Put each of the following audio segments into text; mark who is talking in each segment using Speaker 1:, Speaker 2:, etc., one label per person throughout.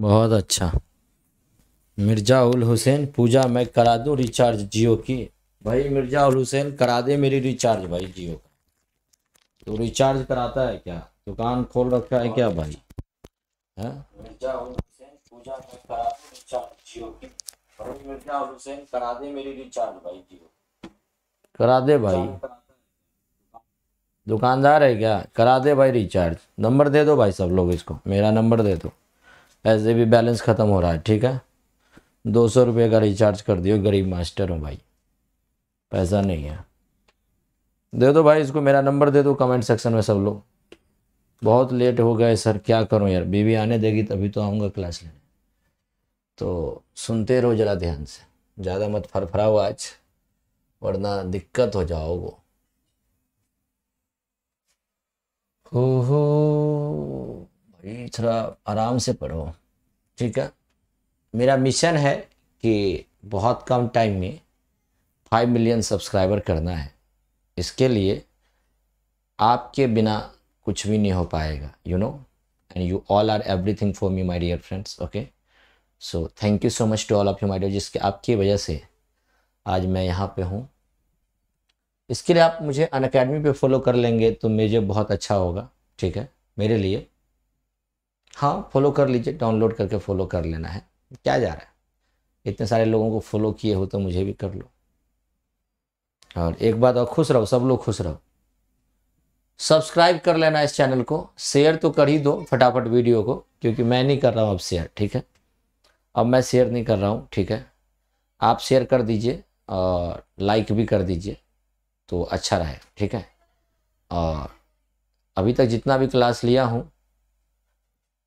Speaker 1: बहुत अच्छा मिर्जा उल हुसैन पूजा मैं करा दूँ रिचार्ज जियो की भाई मिर्जा उल हुसैन करा दे मेरी रिचार्ज भाई जियो का तो रिचार्ज कराता है क्या दुकान खोल रखा है क्या भाई है हाँ? मिर्जा उल हुसैन पूजा मैं करा दूँ रिचार्ज जियो की भाई मिर्जा उल हुसैन करा दे मेरी रिचार्ज भाई जियो करा दे भाई दुकानदार है क्या करा दे भाई रिचार्ज नंबर दे दो भाई सब लोग इसको मेरा नंबर दे दो ऐसे भी बैलेंस ख़त्म हो रहा है ठीक है दो सौ रुपये का रिचार्ज कर दियो गरीब मास्टर हूँ भाई पैसा नहीं है दे दो भाई इसको मेरा नंबर दे दो कमेंट सेक्शन में सब लोग बहुत लेट हो गए सर क्या करूँ यार बीवी आने देगी तभी तो आऊँगा क्लास लेने तो सुनते रहो ज़रा ध्यान से ज़्यादा मत फरफराओ आज वरना दिक्कत हो जाओगे ओहो भाई थोड़ा आराम से पढ़ो ठीक है मेरा मिशन है कि बहुत कम टाइम में फाइव मिलियन सब्सक्राइबर करना है इसके लिए आपके बिना कुछ भी नहीं हो पाएगा you know and you all are everything for me my dear friends okay so thank you so much to all of you my dear जिसके आपकी वजह से आज मैं यहाँ पे हूँ इसके लिए आप मुझे अन अकेडमी पर फॉलो कर लेंगे तो मुझे बहुत अच्छा होगा ठीक है मेरे लिए हाँ फॉलो कर लीजिए डाउनलोड करके फॉलो कर लेना है क्या जा रहा है इतने सारे लोगों को फॉलो किए हो तो मुझे भी कर लो और एक बात और खुश रहो सब लोग खुश रहो सब्सक्राइब कर लेना इस चैनल को शेयर तो कर ही दो फटाफट वीडियो को क्योंकि मैं नहीं कर रहा हूँ अब शेयर ठीक है अब मैं शेयर नहीं कर रहा हूँ ठीक है आप शेयर कर दीजिए और लाइक भी कर दीजिए तो अच्छा रहे ठीक है और अभी तक जितना भी क्लास लिया हूँ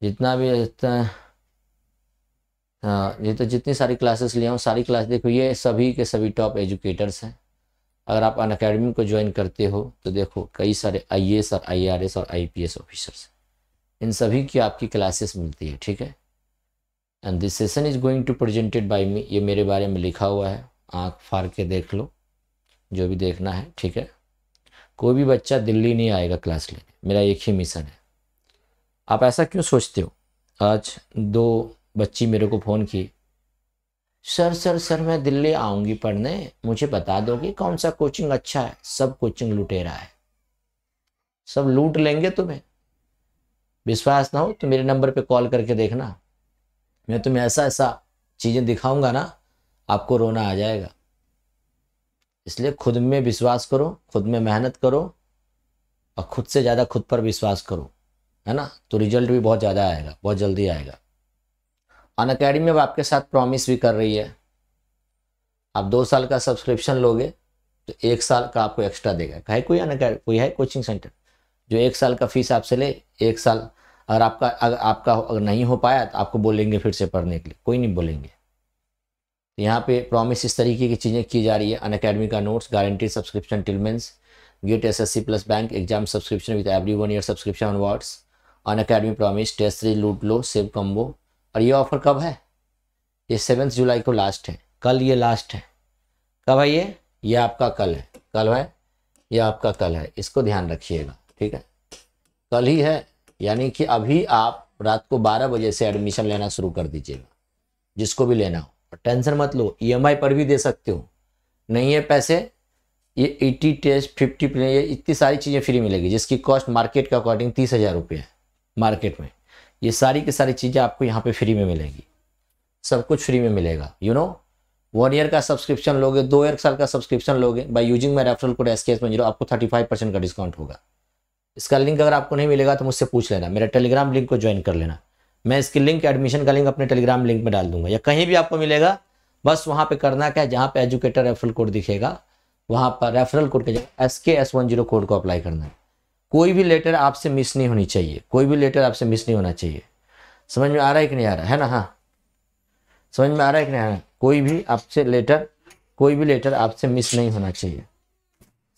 Speaker 1: जितना भी हाँ ये तो जितनी सारी क्लासेस लिया हूँ सारी क्लास देखो ये सभी के सभी टॉप एजुकेटर्स हैं अगर आप अन अकेडमी को ज्वाइन करते हो तो देखो कई सारे आई और आई और आई ऑफिसर्स इन सभी की आपकी क्लासेस मिलती है ठीक है and this session is going to presented by me ये मेरे बारे में लिखा हुआ है आँख फाड़ के देख लो जो भी देखना है ठीक है कोई भी बच्चा दिल्ली नहीं आएगा क्लास लेने मेरा एक ही मिशन है आप ऐसा क्यों सोचते हो आज दो बच्ची मेरे को फ़ोन की सर सर सर मैं दिल्ली आऊँगी पढ़ने मुझे बता दो कि कौन सा कोचिंग अच्छा है सब कोचिंग लुटेरा है सब लूट लेंगे तुम्हें विश्वास ना हो तो मेरे नंबर पे कॉल करके देखना मैं तुम्हें ऐसा ऐसा चीज़ें दिखाऊंगा ना आपको रोना आ जाएगा इसलिए खुद में विश्वास करो खुद में मेहनत करो और खुद से ज़्यादा खुद पर विश्वास करो है ना तो रिजल्ट भी बहुत ज़्यादा आएगा बहुत जल्दी आएगा अन अकेडमी अब आपके साथ प्रॉमिस भी कर रही है आप दो साल का सब्सक्रिप्शन लोगे तो एक साल का आपको एक्स्ट्रा देगा कहे कोई अन कोई है कोचिंग सेंटर जो एक साल का फीस आपसे ले एक साल अगर आपका अगर आपका अगर नहीं हो पाया तो आपको बोलेंगे फिर से पढ़ने के लिए कोई नहीं बोलेंगे तो यहाँ पे प्रॉमिस इस तरीके की चीज़ें की जा रही है अन अकेडमी का नोट्स गारंटी सब्सक्रिप्शन टिलमेंस get SSC plus bank exam subscription with every one year subscription वार्ड्स Unacademy promise test three लूट लो सेव कम्बो और ये ऑफर कब है ये सेवन जुलाई को लास्ट है कल ये लास्ट है कब है ये ये आपका कल है कल है ये आपका कल है इसको ध्यान रखिएगा ठीक है कल ही है यानी कि अभी आप रात को 12 बजे से एडमिशन लेना शुरू कर दीजिएगा जिसको भी लेना हो टेंशन मत लो ई e पर भी दे सकते हो नहीं है पैसे ये एटी टेस्ट फिफ्टी ये इतनी सारी चीज़ें फ्री मिलेगी जिसकी कॉस्ट मार्केट के अकॉर्डिंग तीस हज़ार रुपये है मार्केट में ये सारी की सारी चीज़ें आपको यहाँ पे फ्री में मिलेगी सब कुछ फ्री में मिलेगा यू नो वन ईयर का सब्सक्रिप्शन लोगे दो ईयर साल का सब्सक्रिप्शन लोगे by using my referral code S K S zero आपको थर्टी फाइव परसेंट का डिस्काउंट होगा इसका लिंक अगर आपको नहीं मिलेगा तो मुझसे पूछ लेना मेरा टेलीग्राम लिंक को ज्वाइन कर लेना मैं इसकी लिंक एडमिशन का लिंक अपने टेलीग्राम लिंक में डाल दूंगा या कहीं भी आपको मिलेगा बस वहाँ पे करना क्या है जहाँ पे एजुकेटर रेफरल कोड दिखेगा वहाँ पर रेफरल कोड के S K S one zero code को अप्लाई करना है कोई भी लेटर आपसे मिस नहीं होनी चाहिए कोई भी लेटर आपसे मिस नहीं होना चाहिए समझ में आ रहा है कि नहीं आ रहा है ना हाँ समझ में आ रहा है कि नहीं आ रहा कोई भी आपसे लेटर कोई भी लेटर आपसे मिस नहीं होना चाहिए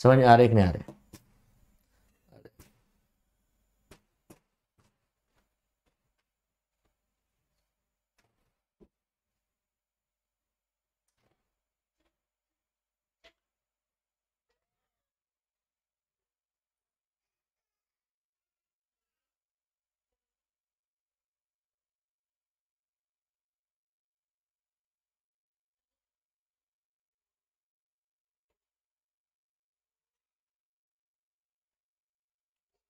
Speaker 1: समझ में आ रहा है कि नहीं आ रहा है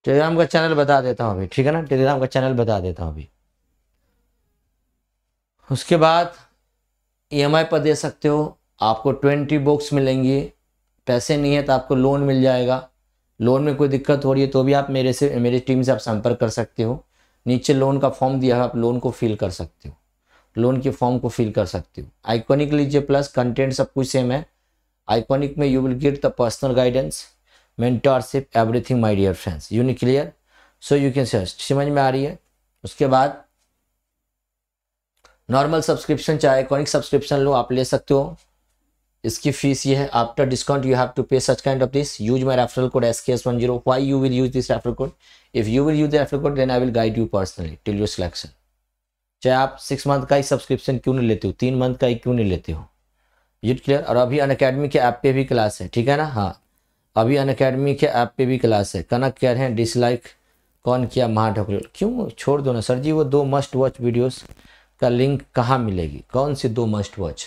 Speaker 1: टेलीग्राम का चैनल बता देता हूँ अभी ठीक है ना टेलीग्राम का चैनल बता देता हूँ अभी उसके बाद ई e पर दे सकते हो आपको ट्वेंटी बुक्स मिलेंगी पैसे नहीं है तो आपको लोन मिल जाएगा लोन में कोई दिक्कत हो रही है तो भी आप मेरे से मेरी टीम से आप संपर्क कर सकते हो नीचे लोन का फॉर्म दिया है आप लोन को फिल कर सकते हो लोन के फॉर्म को फिल कर सकते हो आइकॉनिक लीजिए प्लस कंटेंट सब कुछ सेम है आइकॉनिक में you will get the personal guidance mentorship everything my dear friends नी clear so you can search समझ में आ रही है उसके बाद नॉर्मल सब्सक्रिप्शन चाहे कॉनिक सब्सक्रिप्शन लो आप ले सकते हो इसकी फीस ये है after discount you have to pay such kind of this use my referral code S K S one zero why you will use this referral code if you will use the referral code then I will guide you personally till your selection चाहे आप six month का ही subscription क्यों नहीं लेते हो तीन month का ही क्यों नहीं लेते हो यूट क्लियर और अभी अन के ऐप पे भी क्लास है ठीक है ना हाँ अभी अन अकेडमी के ऐप पे भी क्लास है कनक कह रहे हैं डिसलाइक कौन किया महा ठाकुर क्यों छोड़ दो ना सर जी वो दो मस्ट वॉच वीडियोस का लिंक कहाँ मिलेगी कौन सी दो मस्ट वॉच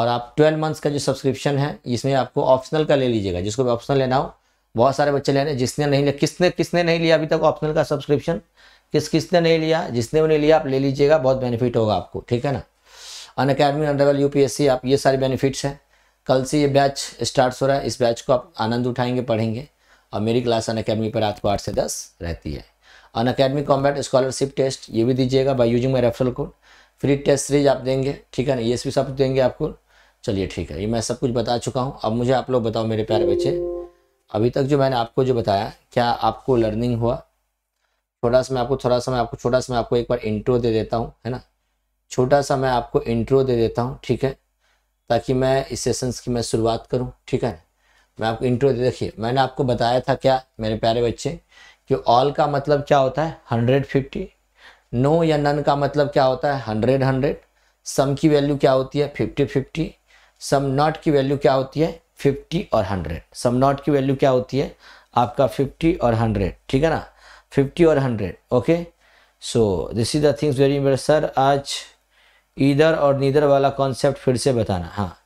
Speaker 1: और आप ट्वेल्व मंथ्स का जो सब्सक्रिप्शन है इसमें आपको ऑप्शनल का ले लीजिएगा जिसको भी ऑप्शनल लेना हो बहुत सारे बच्चे लेने जिसने नहीं लिया किसने किसने नहीं लिया अभी तक ऑप्शनल का सब्सक्रिप्शन किस किसने नहीं लिया जिसने वो नहीं लिया आप ले लीजिएगा बहुत बेनिफिट होगा आपको ठीक है ना अन अकेडमी अंडरवल यू आप ये सारे बेनिफिट्स हैं कल से ये बैच स्टार्ट हो रहा है इस बैच को आप आनंद उठाएंगे पढ़ेंगे और मेरी क्लास अन अकेडमी पर रात को आठ से दस रहती है Unacademy combat scholarship test ये भी दीजिएगा by using my referral code free test series आप देंगे ठीक है ना ये सब देंगे आपको चलिए ठीक है ये मैं सब कुछ बता चुका हूँ अब मुझे आप लोग बताओ मेरे प्यारे बच्चे अभी तक जो मैंने आपको जो बताया क्या आपको लर्निंग हुआ थोड़ा सा मैं आपको थोड़ा सा मैं आपको छोटा सा मैं आपको एक बार इंट्रो दे देता हूँ है ना छोटा सा मैं आपको इंट्रो दे देता हूँ ठीक है ताकि मैं इस सेशंस की मैं शुरुआत करूं ठीक है मैं आपको इंट्रो दे देखिए मैंने आपको बताया था क्या मेरे प्यारे बच्चे कि ऑल का मतलब क्या होता है हंड्रेड फिफ्टी नो या नन का मतलब क्या होता है हंड्रेड हंड्रेड सम की वैल्यू क्या होती है फिफ्टी फिफ्टी सम नॉट की वैल्यू क्या होती है फिफ्टी और हंड्रेड सम नॉट की वैल्यू क्या होती है आपका फिफ्टी और हंड्रेड ठीक है ना फिफ्टी और hundred okay so this is the things very sir आज इधर और निधर वाला कॉन्सेप्ट फिर से बताना हाँ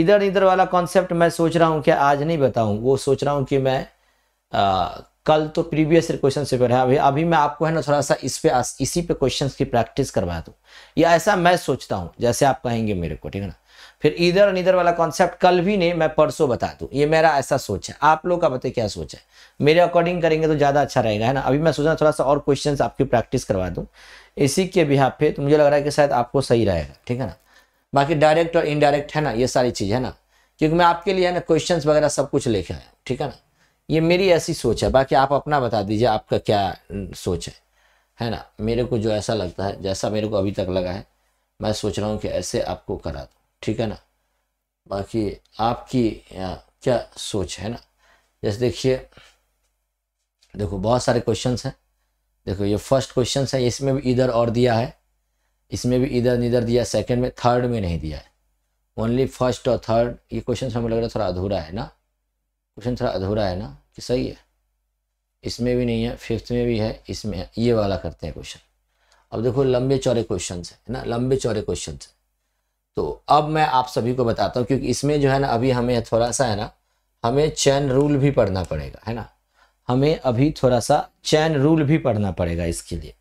Speaker 1: इधर इधर वाला कॉन्सेप्ट मैं सोच रहा हूँ कि आज नहीं बताऊँ वो सोच रहा हूँ कि मैं आ, कल तो प्रीवियस क्वेश्चन से पढ़ा अभी अभी मैं आपको है ना थोड़ा सा इस पे इसी पे क्वेश्चन की प्रैक्टिस करवा दूँ या ऐसा मैं सोचता हूँ जैसे आप कहेंगे मेरे को ठीक है ना फिर इधर और इधर वाला कॉन्सेप्ट कल भी नहीं मैं परसों बता दूँ ये मेरा ऐसा सोच है आप लोग का बताए क्या सोच है मेरे अकॉर्डिंग करेंगे तो ज़्यादा अच्छा रहेगा है ना अभी मैं सोच रहा थोड़ा सा और क्वेश्चन आपकी प्रैक्टिस करवा दूँ इसी के बिहाफ पे तो मुझे लग रहा है कि शायद आपको सही रहेगा ठीक है ना बाकी डायरेक्ट और इनडायरेक्ट है ना ये सारी चीज़ है ना क्योंकि मैं आपके लिए है ना क्वेश्चन वगैरह सब कुछ लेके आया ठीक है ना ये मेरी ऐसी सोच है बाकी आप अपना बता दीजिए आपका क्या सोच है है ना मेरे को जो ऐसा लगता है जैसा मेरे को अभी तक लगा है मैं सोच रहा हूँ कि ऐसे आपको करा दूँ ठीक है ना बाकी आपकी क्या सोच है ना जैसे देखिए देखो बहुत सारे क्वेश्चंस हैं देखो ये फर्स्ट क्वेश्चन है इसमें भी इधर और दिया है इसमें भी इधर निधर दिया सेकंड में थर्ड में नहीं दिया है ओनली फर्स्ट और थर्ड ये क्वेश्चन हमें लग रहा है थोड़ा अधूरा है ना क्वेश्चन थोड़ा अधूरा है ना कि सही है इसमें भी नहीं है फिफ्थ में भी है इसमें है ये वाला करते हैं क्वेश्चन अब देखो लंबे चौड़े क्वेश्चन है ना लंबे चौड़े क्वेश्चन है तो अब मैं आप सभी को बताता हूँ क्योंकि इसमें जो है ना अभी हमें थोड़ा सा है ना हमें चैन रूल भी पढ़ना पड़ेगा है ना हमें अभी थोड़ा सा चैन रूल भी पढ़ना पड़ेगा इसके लिए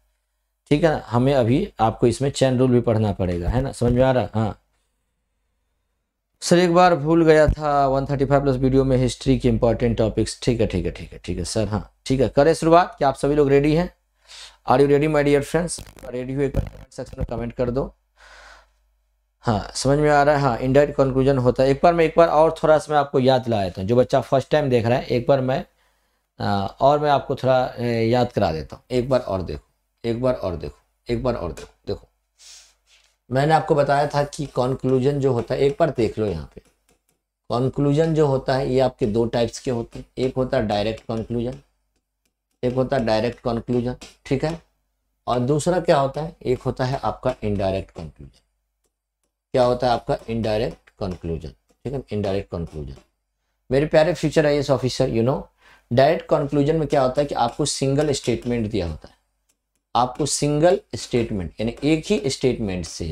Speaker 1: ठीक है ना हमें अभी आपको इसमें चैन रूल भी पढ़ना पड़ेगा है ना समझ में आ रहा हाँ सर एक बार भूल गया था 135 प्लस वीडियो में हिस्ट्री के इंपॉर्टेंट टॉपिक्स ठीक है ठीक है ठीक है ठीक है सर हाँ ठीक है करें शुरुआत क्या आप सभी लोग रेडी हैं are you ready my dear friends ready हुए कमेंट सेक्शन में कमेंट कर दो हाँ समझ में आ रहा है हाँ इंडाइट कंक्लूजन होता है एक बार मैं एक बार और थोड़ा सा मैं आपको याद दिला देता हूँ जो बच्चा फर्स्ट टाइम देख रहा है एक बार मैं और मैं आपको थोड़ा याद करा देता हूँ एक बार और देखो एक बार और देखो एक बार और देखो देखो मैंने आपको बताया था कि कॉन्क्लूजन जो होता है एक बार देख लो यहाँ पे कॉन्क्लूजन जो होता है ये आपके दो टाइप्स के होते हैं एक होता है डायरेक्ट कॉन्क्लूजन एक होता है डायरेक्ट कॉन्क्लूजन ठीक है और दूसरा क्या होता है एक होता है आपका इनडायरेक्ट कॉन्क्लूजन क्या होता है आपका इनडायरेक्ट कॉन्क्लूजन ठीक है इनडायरेक्ट कॉन्क्लूजन मेरे प्यारे future I officer you know direct conclusion में क्या होता है कि आपको सिंगल स्टेटमेंट दिया होता है आपको सिंगल स्टेटमेंट यानी एक ही स्टेटमेंट से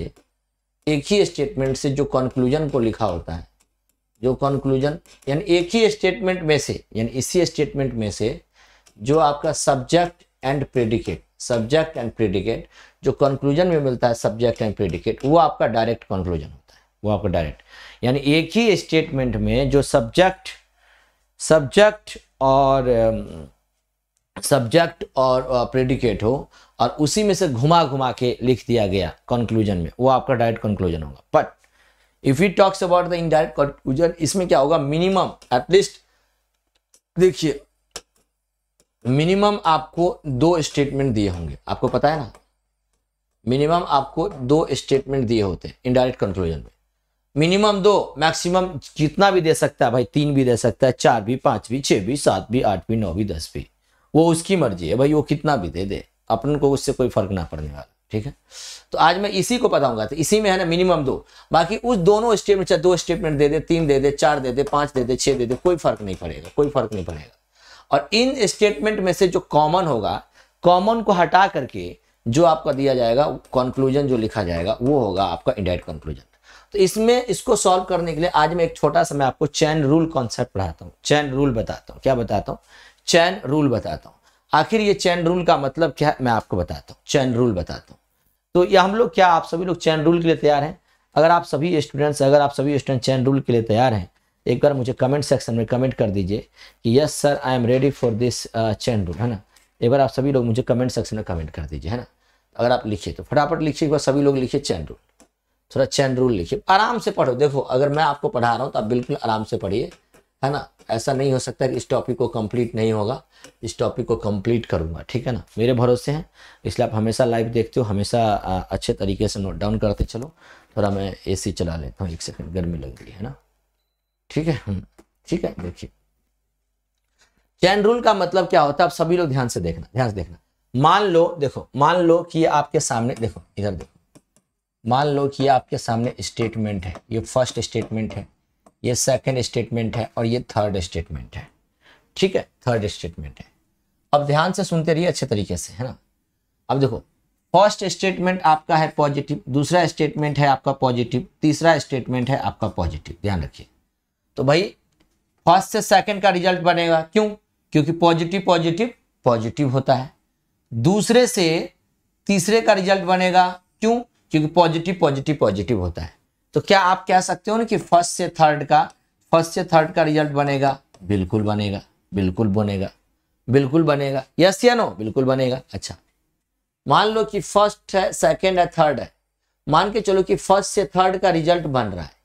Speaker 1: एक ही स्टेटमेंट से जो कंक्लूजन को लिखा होता है जो कंक्लूजन यानी एक ही स्टेटमेंट में से यानी इसी स्टेटमेंट में से जो आपका subject and predicate subject and predicate जो कंक्लूजन में मिलता है सब्जेक्ट एंड प्रेडिकेट वो आपका डायरेक्ट कंक्लूजन होता है वो आपका डायरेक्ट यानी एक ही स्टेटमेंट में जो सब्जेक्ट सब्जेक्ट और सब्जेक्ट um, और प्रेडिकेट uh, हो और उसी में से घुमा घुमा के लिख दिया गया कंक्लूजन में वो आपका डायरेक्ट कंक्लूजन होगा but if you talks about the indirect conclusion इसमें क्या होगा मिनिमम एटलीस्ट देखिए मिनिमम आपको दो स्टेटमेंट दिए होंगे आपको पता है ना मिनिमम आपको दो स्टेटमेंट दिए होते हैं इनडायरेक्ट कंक्लूजन में मिनिमम दो मैक्सिमम जितना भी दे सकता है भाई तीन भी दे सकता है चार भी पाँच भी छः भी सात भी आठ भी नौ भी दस भी वो उसकी मर्जी है भाई वो कितना भी दे दे अपन को उससे कोई फर्क ना पड़ने वाला ठीक है तो आज मैं इसी को बताऊंगा तो इसी में है ना मिनिमम दो बाकी उस दोनों स्टेटमेंट चाहे दो स्टेटमेंट दे दे तीन दे दे चार दे दे पांच दे दे छः दे दे कोई फर्क नहीं पड़ेगा कोई फर्क नहीं पड़ेगा और इन स्टेटमेंट में से जो कॉमन होगा कॉमन को हटा करके जो आपका दिया जाएगा कंक्लूजन जो लिखा जाएगा वो होगा आपका इंडाइट कंक्लूजन तो इसमें इसको सॉल्व करने के लिए आज मैं एक छोटा सा मैं आपको चैन रूल कॉन्सेप्ट पढ़ाता हूँ चैन रूल बताता हूँ क्या बताता हूँ चैन रूल बताता हूँ आखिर ये चैन रूल का मतलब क्या है मैं आपको बताता हूँ चैन रूल बताता हूँ तो ये हम लोग क्या आप सभी लोग चैन रूल के लिए तैयार हैं अगर आप सभी स्टूडेंट्स अगर आप सभी स्टूडेंट चैन रूल के लिए तैयार हैं एक बार मुझे कमेंट सेक्शन में कमेंट कर दीजिए कि yes sir I am ready for this chain rule है ना एक बार आप सभी लोग मुझे कमेंट सेक्शन में कमेंट कर दीजिए है ना अगर आप लिखिए तो फटाफट लिखिए एक बार सभी लोग लिखिए चैन रूल थोड़ा चैन रूल लिखिए आराम से पढ़ो देखो अगर मैं आपको पढ़ा रहा हूँ तो आप बिल्कुल आराम से पढ़िए है ना ऐसा नहीं हो सकता कि इस टॉपिक को कंप्लीट नहीं होगा इस टॉपिक को कंप्लीट करूँगा ठीक है ना मेरे भरोसे हैं इसलिए आप हमेशा लाइव देखते हो हमेशा अच्छे तरीके से नोट डाउन करते चलो थोड़ा मैं सी चला लेता हूँ एक सेकेंड गर्मी लग रही है ना ठीक है हम्म, ठीक है देखिए चैन रूल का मतलब क्या होता है आप सभी लोग ध्यान से देखना ध्यान से देखना मान लो देखो मान लो कि आपके सामने देखो इधर देखो मान लो कि आपके सामने स्टेटमेंट है ये फर्स्ट स्टेटमेंट है ये सेकंड स्टेटमेंट है और ये थर्ड स्टेटमेंट है ठीक है थर्ड स्टेटमेंट है अब ध्यान से सुनते रहिए अच्छे तरीके से है ना अब देखो फर्स्ट स्टेटमेंट आपका है पॉजिटिव दूसरा स्टेटमेंट है आपका पॉजिटिव तीसरा स्टेटमेंट है आपका पॉजिटिव ध्यान रखिए तो भाई फर्स्ट से सेकंड का रिजल्ट बनेगा क्यों क्योंकि पॉजिटिव पॉजिटिव पॉजिटिव होता है दूसरे से तीसरे का रिजल्ट बनेगा क्यों क्योंकि पॉजिटिव पॉजिटिव पॉजिटिव होता है तो क्या आप कह सकते हो ना कि फर्स्ट से थर्ड का फर्स्ट से थर्ड का रिजल्ट बनेगा बिल्कुल बनेगा बिल्कुल बनेगा बिल्कुल बनेगा यस या नो बिल्कुल बनेगा अच्छा मान लो कि फर्स्ट है सेकेंड है थर्ड है मान के चलो कि फर्स्ट से थर्ड का रिजल्ट बन रहा है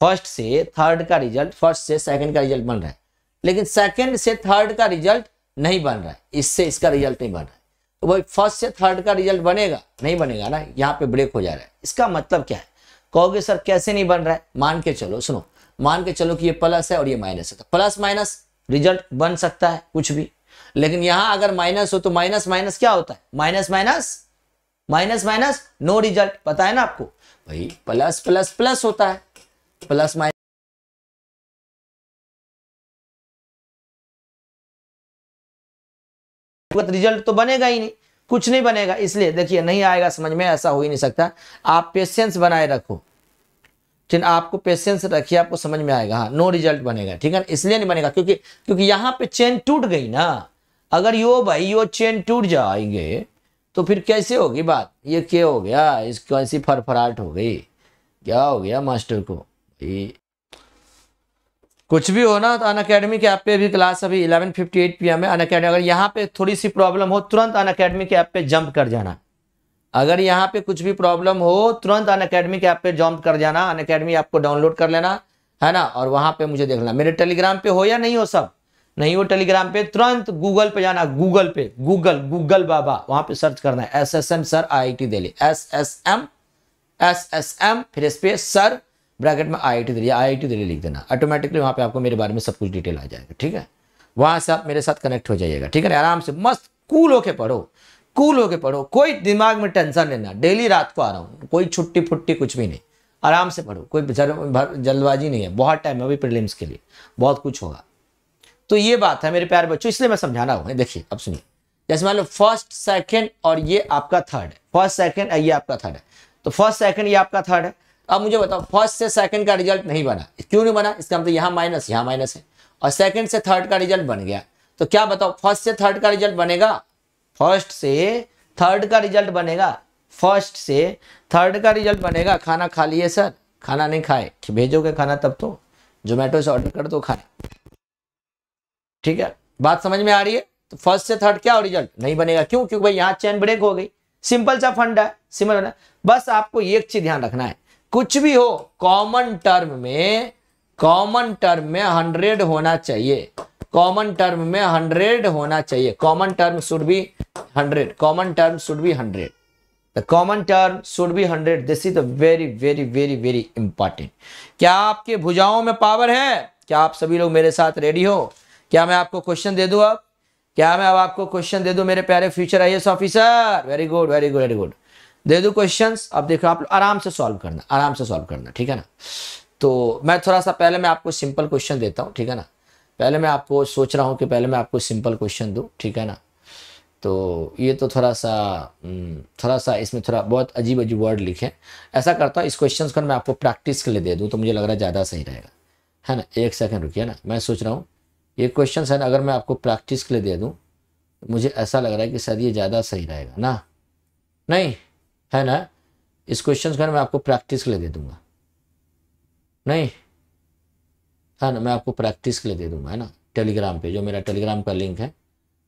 Speaker 1: फर्स्ट से थर्ड का रिजल्ट फर्स्ट से सेकेंड का रिजल्ट बन रहा है लेकिन सेकेंड से थर्ड का रिजल्ट नहीं बन रहा है इससे इसका रिजल्ट नहीं बन रहा वो फर्स्ट से थर्ड का रिजल्ट बनेगा नहीं बनेगा ना यहाँ पे ब्रेक हो जा रहा है इसका मतलब क्या है कहोगे सर कैसे नहीं बन रहा है मान के चलो सुनो मान के चलो कि ये प्लस है और ये माइनस है तो प्लस माइनस रिजल्ट बन सकता है कुछ भी लेकिन यहां अगर माइनस हो तो माइनस माइनस क्या होता है minus minus minus minus no result पता है ना आपको भाई प्लस प्लस प्लस होता है प्लस माइनस रिजल्ट तो बनेगा ही नहीं कुछ नहीं बनेगा इसलिए देखिए नहीं आएगा समझ में ऐसा हो ही नहीं सकता आप पेशेंस बनाए रखो ठीक आपको पेशेंस रखिए आपको समझ में आएगा हाँ नो रिजल्ट बनेगा ठीक है इसलिए नहीं बनेगा क्योंकि क्योंकि यहाँ पे चेन टूट गई ना अगर यो भाई यो चेन टूट जाएंगे तो फिर कैसे होगी बात ये क्या हो गया इस ऐसी सी फरफराहट हो गई क्या हो गया मास्टर को भाई कुछ भी हो ना तो अन अकेडमी के ऐप पे भी क्लास अभी 11:58 फिफ्टी है अन अकेडमी अगर यहाँ पे थोड़ी सी प्रॉब्लम हो तुरंत अन अकेडमी के ऐप पे जंप कर जाना अगर यहाँ पे कुछ भी प्रॉब्लम हो तुरंत अन अकेडमी के ऐप पे जंप कर जाना अन अकेडमी ऐप को डाउनलोड कर लेना है ना और वहाँ पे मुझे देखना मेरे टेलीग्राम पे हो या नहीं हो सब नहीं हो टेलीग्राम पे तुरंत गूगल पे जाना गूगल पे गूगल गूगल बाबा वहाँ पे सर्च करना है S S M sir I I T Delhi S S M S S M फिर स्पेस सर ब्रैकेट में I I T Delhi I I T Delhi लिख देना ऑटोमेटिकली वहाँ पे आपको मेरे बारे में सब कुछ डिटेल आ जाएगा ठीक है वहाँ से आप मेरे साथ कनेक्ट हो जाइएगा ठीक है ना आराम से मस्त कूल होके पढ़ो कूल होके पढ़ो कोई दिमाग में टेंशन लेना डेली रात को आ रहा हूँ कोई छुट्टी फुट्टी कुछ भी नहीं आराम से पढ़ो कोई जल्दबाजी नहीं है बहुत टाइम है अभी प्रिलिम्स के लिए बहुत कुछ होगा तो ये बात है मेरे प्यारे बच्चों इसलिए मैं समझाना हूँ देखिए अब सुनिए जैसे मान लो फर्स्ट सेकेंड और ये आपका थर्ड है फर्स्ट सेकंड ये आपका थर्ड है तो फर्स्ट सेकंड ये आपका थर्ड है अब मुझे बताओ फर्स्ट से सेकंड का रिजल्ट नहीं बना क्यों नहीं बना इसका मतलब यहाँ माइनस यहाँ माइनस है और सेकंड से थर्ड का रिजल्ट बन गया तो क्या बताओ फर्स्ट से थर्ड का रिजल्ट बनेगा फर्स्ट से थर्ड का रिजल्ट बनेगा फर्स्ट से थर्ड का रिजल्ट बनेगा खाना खा लिए सर खाना नहीं खाए भेजोगे खाना तब तो जोमेटो से ऑर्डर कर दो खाने ठीक है बात समझ में आ रही है तो फर्स्ट से थर्ड क्या रिजल्ट नहीं बनेगा क्यों क्योंकि भाई यहाँ चैन ब्रेक हो गई सिंपल सा फंड है सिंपल बना बस आपको एक चीज ध्यान रखना है कुछ भी हो कॉमन टर्म में कॉमन टर्म में हंड्रेड होना चाहिए कॉमन टर्म में हंड्रेड होना चाहिए common term should be hundred common term should be hundred the common term should be hundred this is very very very very important क्या आपके भुजाओं में पावर है क्या आप सभी लोग मेरे साथ रेडी हो क्या मैं आपको क्वेश्चन दे दू अब क्या मैं अब आपको क्वेश्चन दे दू मेरे प्यारे future I officer very good very good very good दे दू क्वेश्चन अब देखो आप आराम से सॉल्व करना आराम से सॉल्व करना ठीक है ना तो मैं थोड़ा सा पहले मैं आपको सिंपल क्वेश्चन देता हूँ ठीक है ना पहले मैं आपको सोच रहा हूँ कि पहले मैं आपको सिंपल क्वेश्चन दूँ ठीक है ना तो ये तो थोड़ा सा हम्म, थोड़ा सा इसमें थोड़ा बहुत अजीब अजीब वर्ड लिखे ऐसा करता हूँ इस क्वेश्चन को मैं आपको प्रैक्टिस के लिए दे दूँ तो मुझे लग रहा है ज़्यादा सही रहेगा है ना एक सेकंड रुकिए ना मैं सोच रहा हूँ ये क्वेश्चन है ना अगर मैं आपको प्रैक्टिस के लिए दे दूँ मुझे ऐसा लग रहा है कि शायद ये ज़्यादा सही रहेगा ना नहीं है ना इस क्वेश्चन का मैं आपको प्रैक्टिस के लिए दे दूंगा नहीं है हाँ ना मैं आपको प्रैक्टिस के लिए दे दूंगा है ना टेलीग्राम पे जो मेरा टेलीग्राम का लिंक है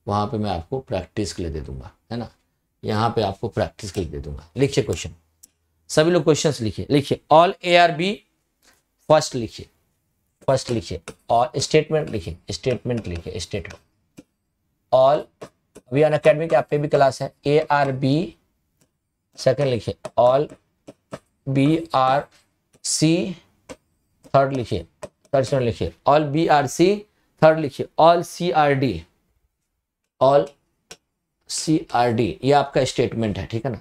Speaker 1: वहाँ पे मैं आपको प्रैक्टिस के लिए दे दूंगा है ना यहाँ पे आपको प्रैक्टिस के लिए दे दूंगा लिखिए क्वेश्चन सभी लोग क्वेश्चन लिखिए लिखिए all A are B first लिखिए फर्स्ट लिखिए और स्टेटमेंट लिखिए स्टेटमेंट लिखिए स्टेटमेंट ऑल अभी अन अकेडमी के आप पे भी क्लास है ए आर बी सेकंड लिखिए all B are C third लिखिए थर्ड स्टैंडर्ड लिखिए all B are C third लिखिए all C are D all C are D ये आपका स्टेटमेंट है ठीक है ना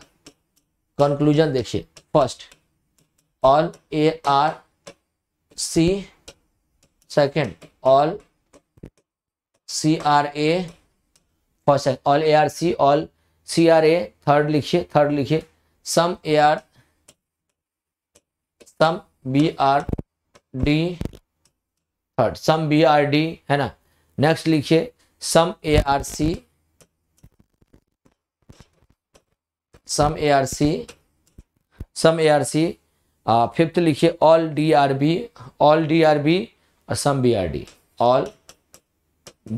Speaker 1: कंक्लूजन देखिए first all A are C second all C are A first all A are C all C are A third लिखिए third लिखिए some A are some B are D third some B are D है ना next लिखिए some A are C some A are C some A are C fifth लिखिए all D are B all D are B और some B are D all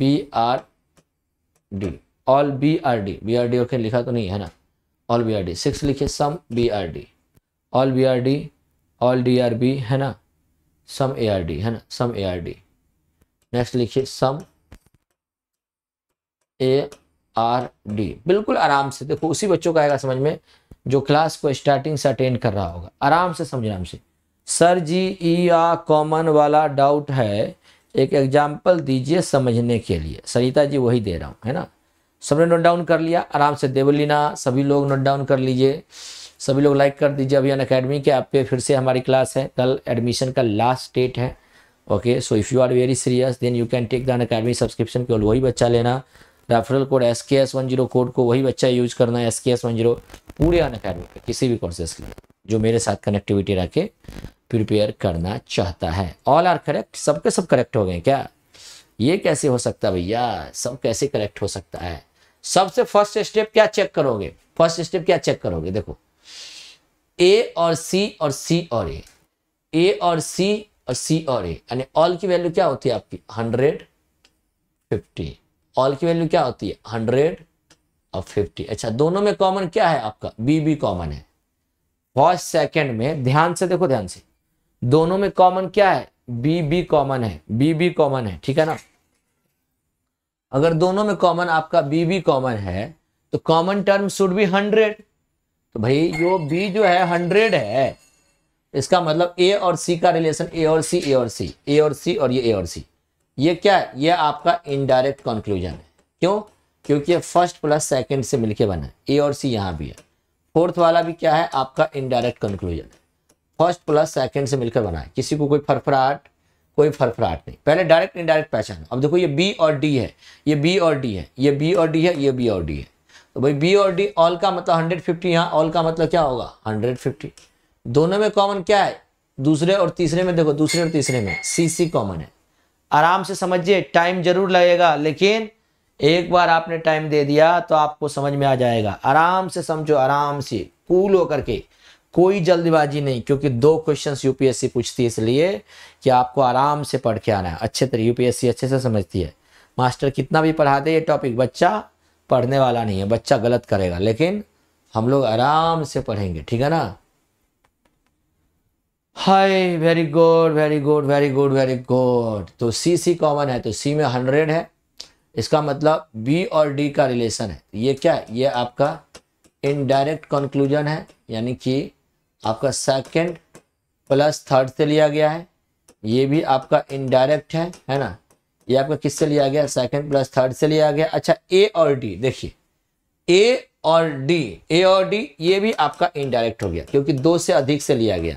Speaker 1: B are D all B are D B are D okay लिखा तो नहीं है ना all B are D six लिखे some B are D all B are D all D are B है ना some A are D है ना some A are D next लिखिए सम ए आर डी बिल्कुल आराम से देखो उसी बच्चों का आएगा समझ में जो क्लास को स्टार्टिंग से अटेंड कर रहा होगा आराम से आराम से सर जी ई आ कॉमन वाला डाउट है एक एग्जाम्पल दीजिए समझने के लिए सरिता जी वही दे रहा हूँ है ना सबने नोट डाउन कर लिया आराम से देवलीना सभी लोग नोट डाउन कर लीजिए सभी लोग लाइक कर दीजिए अभियान अकेडमी के ऐप पे फिर से हमारी क्लास है कल एडमिशन का लास्ट डेट है okay so if you are very serious then you can take the Unacademy subscription केवल वही बच्चा लेना referral code S K S one zero code को वही बच्चा यूज करना है S K S one zero पूरे अन अकेडमी पर किसी भी कोर्सेस के लिए जो मेरे साथ कनेक्टिविटी रख के प्रिपेयर करना चाहता है ऑल आर करेक्ट सबके सब करेक्ट हो गए क्या ये कैसे हो सकता भैया सब कैसे करेक्ट हो सकता है सबसे फर्स्ट स्टेप क्या चेक करोगे फर्स्ट स्टेप क्या चेक करोगे देखो ए और सी और सी और ए ए और सी और सी और ए यानी ऑल की वैल्यू क्या होती है आपकी हंड्रेड फिफ्टी ऑल की वैल्यू क्या होती है हंड्रेड और फिफ्टी अच्छा दोनों में कॉमन क्या है आपका बी बी कॉमन है फर्स्ट सेकेंड में ध्यान से देखो ध्यान से दोनों में कॉमन क्या है बी बी कॉमन है बी बी कॉमन है ठीक है ना अगर दोनों में कॉमन आपका बी भी कॉमन है तो common term should be hundred तो भाई यो बी जो है हंड्रेड है इसका मतलब ए और सी का रिलेशन ए और सी ए और सी ए और सी और ये ए और सी ये क्या है ये आपका इनडायरेक्ट कंक्लूजन है क्यों क्योंकि ये फर्स्ट प्लस सेकंड से मिलके बना है ए और सी यहाँ भी है फोर्थ वाला भी क्या है आपका इनडायरेक्ट कंक्लूजन है फर्स्ट प्लस सेकंड से मिलकर बना है किसी को कोई फरफराहट कोई फरफराहट नहीं पहले डायरेक्ट इनडायरेक्ट पहचान अब देखो ये बी और डी है ये बी और डी है ये बी और डी है ये बी और डी है तो भाई बी और डी ऑल का मतलब हंड्रेड फिफ्टी यहाँ ऑल का मतलब क्या होगा हंड्रेड फिफ्टी दोनों में कॉमन क्या है दूसरे और तीसरे में देखो दूसरे और तीसरे में सी सी कॉमन है आराम से समझिए टाइम जरूर लगेगा लेकिन एक बार आपने टाइम दे दिया तो आपको समझ में आ जाएगा आराम से समझो आराम से कूल होकर के कोई जल्दबाजी नहीं क्योंकि दो क्वेश्चन यूपीएससी पूछती है इसलिए कि आपको आराम से पढ़ के आना है अच्छे तरह यूपीएससी अच्छे से समझती है मास्टर कितना भी पढ़ा दे ये टॉपिक बच्चा पढ़ने वाला नहीं है बच्चा गलत करेगा लेकिन हम लोग आराम से पढ़ेंगे ठीक है ना hi very good very good very good very good तो सी सी कॉमन है तो सी में हंड्रेड है इसका मतलब बी और डी का रिलेशन है ये क्या है ये आपका इनडायरेक्ट कंक्लूजन है यानी कि आपका सेकंड प्लस थर्ड से लिया गया है ये भी आपका इनडायरेक्ट है है ना ये आपका किससे लिया गया सेकंड प्लस थर्ड से लिया गया अच्छा ए और डी देखिए ए और डी ए और डी ये भी आपका इनडायरेक्ट हो गया क्योंकि दो से अधिक से लिया गया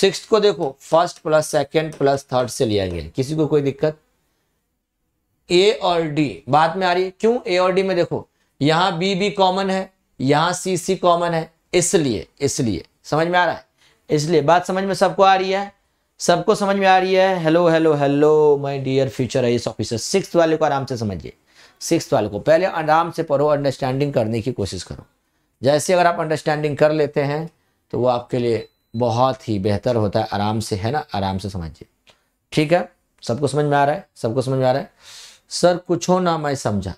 Speaker 1: सिक्स को देखो first plus second plus third से लिया गया किसी को कोई दिक्कत ए और डी बात में आ रही है क्यों ए और डी में देखो यहाँ बी बी कॉमन है यहाँ सी सी कॉमन है इसलिए इसलिए समझ में आ रहा है इसलिए बात समझ में सबको आ रही है सबको समझ में आ रही है hello hello hello my dear future I officer six वाले को आराम से समझिए सिक्स वाले को पहले आराम से पढ़ो अंडरस्टैंडिंग करने की कोशिश करो जैसे अगर आप अंडरस्टैंडिंग कर लेते हैं तो वो आपके लिए बहुत ही बेहतर होता है आराम से है ना आराम से समझिए ठीक है सबको समझ में आ रहा है सबको समझ में आ रहा है सर कुछ हो ना मैं समझा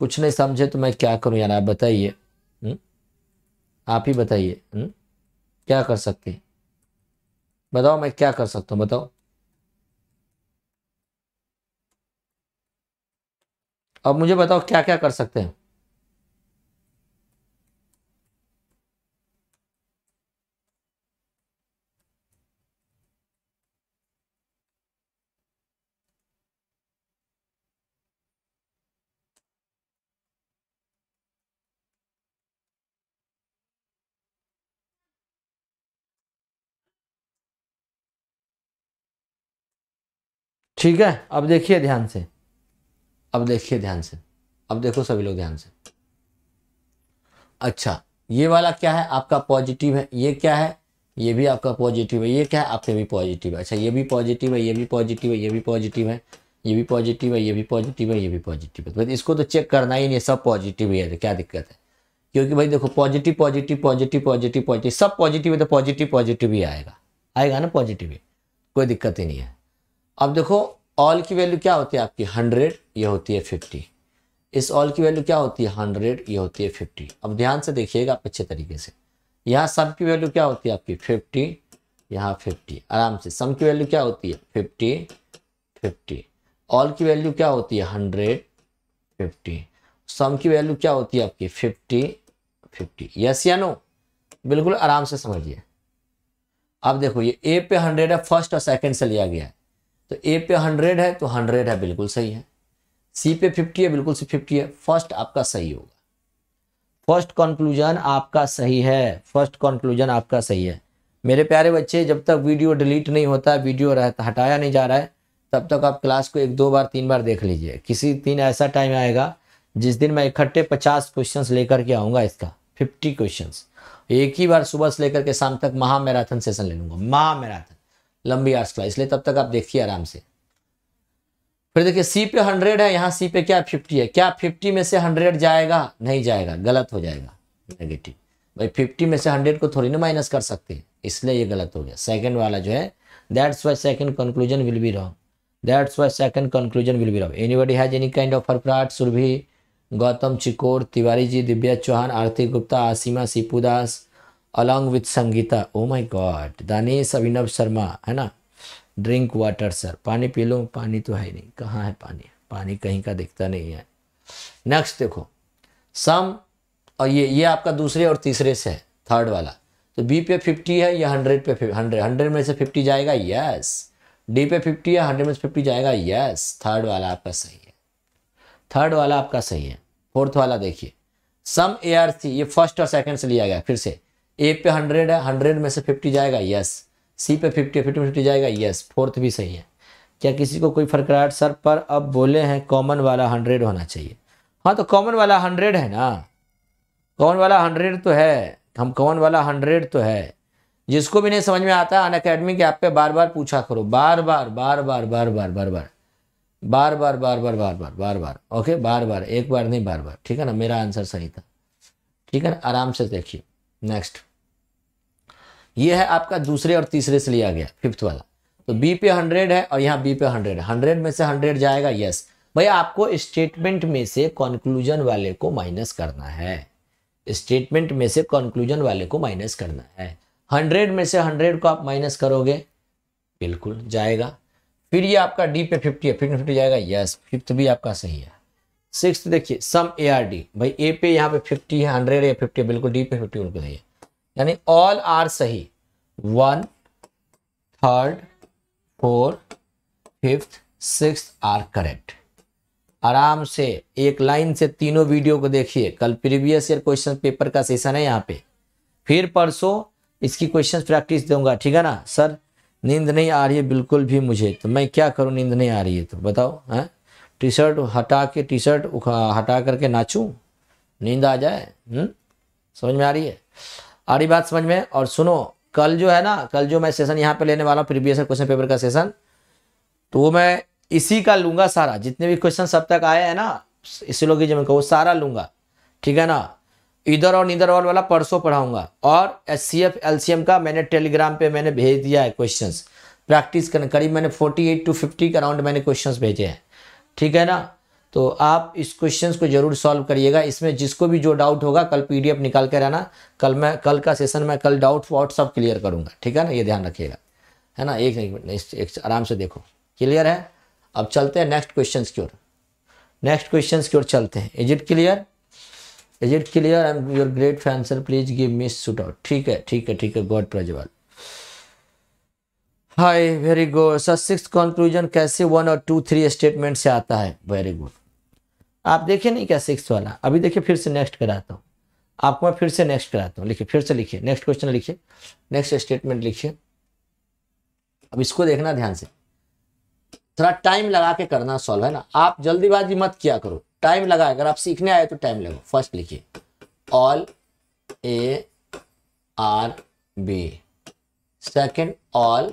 Speaker 1: कुछ नहीं समझे तो मैं क्या करूं यार आप बताइए आप ही बताइए हम्म? क्या कर सकते हैं बताओ मैं क्या कर सकता हूँ बताओ अब मुझे बताओ क्या क्या कर सकते हैं ठीक है अब देखिए ध्यान से अब देखिए ध्यान से अब देखो सभी लोग ध्यान से अच्छा ये वाला क्या है आपका पॉजिटिव है ये क्या है ये भी आपका पॉजिटिव है ये क्या है आपके भी पॉजिटिव है अच्छा ये भी पॉजिटिव है ये भी पॉजिटिव है ये भी पॉजिटिव है ये भी पॉजिटिव है ये भी पॉजिटिव है ये भी पॉजिटिव है इसको तो चेक करना ही नहीं सब पॉजिटिव ही है क्या दिक्कत है क्योंकि भाई देखो positive positive positive positive positive सब पॉजिटिव है तो पॉजिटिव पॉजिटिव ही आएगा आएगा ना पॉजिटिव ही कोई दिक्कत ही नहीं है अब देखो ऑल की वैल्यू क्या होती है आपकी हंड्रेड ये होती है फिफ्टी इस ऑल की वैल्यू क्या होती है हंड्रेड ये होती है फिफ्टी अब ध्यान से देखिएगा आप अच्छे तरीके से यहाँ सम की वैल्यू क्या होती है आपकी फिफ्टी यहाँ फिफ्टी आराम से सम की वैल्यू क्या होती है फिफ्टी फिफ्टी ऑल की वैल्यू क्या होती है हंड्रेड फिफ्टी सम की वैल्यू क्या होती है आपकी फिफ्टी फिफ्टी यस या नो बिल्कुल आराम से समझिए अब देखो ये ए पे हंड्रेड है फर्स्ट और सेकंड से लिया गया है तो ए पे हंड्रेड है तो हंड्रेड है बिल्कुल सही है सी पे फिफ्टी है बिल्कुल सी फिफ्टी है फर्स्ट आपका सही होगा फर्स्ट कंक्लूजन आपका सही है फर्स्ट कंक्लूजन आपका सही है मेरे प्यारे बच्चे जब तक वीडियो डिलीट नहीं होता वीडियो रहता हटाया नहीं जा रहा है तब तक आप क्लास को एक दो बार तीन बार देख लीजिए किसी दिन ऐसा टाइम आएगा जिस दिन मैं इकट्ठे पचास क्वेश्चंस लेकर के आऊँगा इसका फिफ्टी क्वेश्चंस एक ही बार सुबह से लेकर के शाम तक महा मैराथन सेशन ले लूँगा महा मैराथन लंबी आर्ट्स क्लास इसलिए तब तक आप देखिए आराम से फिर देखिए सी पे हंड्रेड है यहाँ सी पे क्या फिफ्टी है क्या फिफ्टी में से हंड्रेड जाएगा नहीं जाएगा गलत हो जाएगा नेगेटिव भाई फिफ्टी में से हंड्रेड को थोड़ी ना माइनस कर सकते हैं इसलिए ये गलत हो गया सेकंड वाला जो है that's why second conclusion will be wrong that's why second conclusion will be wrong anybody has any kind of Harpreet Surbhi Gautam Chikor Tiwari ji Divya Chauhan Aarti Gupta Asima Sipudas along with Sangeeta oh my god Danesh Abhinav Sharma है ना ड्रिंक वाटर सर पानी पी लो पानी तो है ही नहीं कहाँ है पानी पानी कहीं का दिखता नहीं है नेक्स्ट देखो सम और ये ये आपका दूसरे और तीसरे से है थर्ड वाला तो बी पे फिफ्टी है या हंड्रेड पे हंड्रेड हंड्रेड में से फिफ्टी जाएगा यस डी पे फिफ्टी है हंड्रेड में से फिफ्टी जाएगा यस थर्ड वाला आपका सही है थर्ड वाला आपका सही है फोर्थ वाला देखिए सम ए आर सी ये फर्स्ट और सेकंड से लिया गया फिर से ए पे हंड्रेड है हंड्रेड में से फिफ्टी जाएगा यस सी पे फिफ्टी फिफ्टी में फिफ्टी जाएगा यस फोर्थ भी सही है क्या किसी को कोई है सर पर अब बोले हैं कॉमन वाला हंड्रेड होना चाहिए हाँ तो कॉमन वाला हंड्रेड है ना कॉमन वाला हंड्रेड तो है हम कॉमन वाला हंड्रेड तो है जिसको भी नहीं समझ में आता अन अकेडमी के ऐप पे बार बार पूछा करो बार बार बार बार बार बार बार बार बार बार बार बार बार बार बार बार ओके बार बार एक बार नहीं बार बार ठीक है ना मेरा आंसर सही था ठीक है ना आराम से देखिए नेक्स्ट ये है आपका दूसरे और तीसरे से लिया गया फिफ्थ वाला तो बी पे हंड्रेड है और यहाँ बी पे हंड्रेड है हंड्रेड में से हंड्रेड जाएगा यस भैया आपको स्टेटमेंट में से कॉन्क्लूजन वाले को माइनस करना है स्टेटमेंट में से कॉन्क्लूजन वाले को माइनस करना है हंड्रेड में से हंड्रेड को आप माइनस करोगे बिल्कुल जाएगा फिर ये आपका डी पे फिफ्टी है फिफ्टी फिफ्टी जाएगा यस फिफ्थ भी आपका सही है सिक्स देखिए सम ए आर डी भाई ए पे यहाँ पे फिफ्टी है हंड्रेड या फिफ्टी बिल्कुल डी पे फिफ्टी बिल्कुल सही है यानी ऑल आर सही one third four fifth six are correct आराम से एक लाइन से तीनों वीडियो को देखिए कल प्रीवियस ईयर क्वेश्चन पेपर का सेशन है यहाँ पे फिर परसों इसकी क्वेश्चन प्रैक्टिस दूंगा ठीक है ना सर नींद नहीं आ रही है बिल्कुल भी मुझे तो मैं क्या करूँ नींद नहीं आ रही है तो बताओ हैं टी शर्ट हटा के टी शर्ट हटा करके नाचूँ नींद आ जाए हुँ? हम्म? समझ में आ रही है आ रही बात समझ में और सुनो कल जो है ना कल जो मैं सेशन यहाँ पे लेने वाला हूँ प्रीवियस क्वेश्चन पेपर का सेशन तो वो मैं इसी का लूंगा सारा जितने भी क्वेश्चन सब तक आए हैं ना इसी लोग जो मैं कहूँ सारा लूंगा ठीक है ना इधर और इधर और वाला परसों पढ़ाऊंगा और S C F L C M का मैंने टेलीग्राम पर मैंने भेज दिया है क्वेश्चन प्रैक्टिस करने करीब मैंने फोर्टी टू फिफ्टी के अराउंड मैंने क्वेश्चन भेजे हैं ठीक है ना तो आप इस क्वेश्चंस को जरूर सॉल्व करिएगा इसमें जिसको भी जो डाउट होगा कल पीडीएफ निकाल कर आना कल मैं कल का सेशन में कल डाउट वाउट सब क्लियर करूंगा ठीक है ना ये ध्यान रखिएगा है ना एक मिनट आराम से देखो क्लियर है अब चलते हैं नेक्स्ट क्वेश्चन की ओर नेक्स्ट क्वेश्चन की ओर चलते हैं is it clear is it clear I am your great fan sir please give miss shout out ठीक है ठीक है ठीक है god Prajwal hi very good sir six conclusion कैसे वन और टू थ्री स्टेटमेंट से आता है वेरी गुड आप देखिए नहीं क्या सिक्स वाला अभी देखिए फिर से नेक्स्ट कराता हूँ आपको मैं फिर से नेक्स्ट कराता हूँ लिखिए फिर से लिखिए नेक्स्ट क्वेश्चन लिखिए नेक्स्ट स्टेटमेंट लिखिए अब इसको देखना ध्यान से थोड़ा टाइम लगा के करना सॉल्व है ना आप जल्दीबाजी मत किया करो टाइम लगा अगर आप सीखने आए तो टाइम लगाओ फर्स्ट लिखिए all A are B second all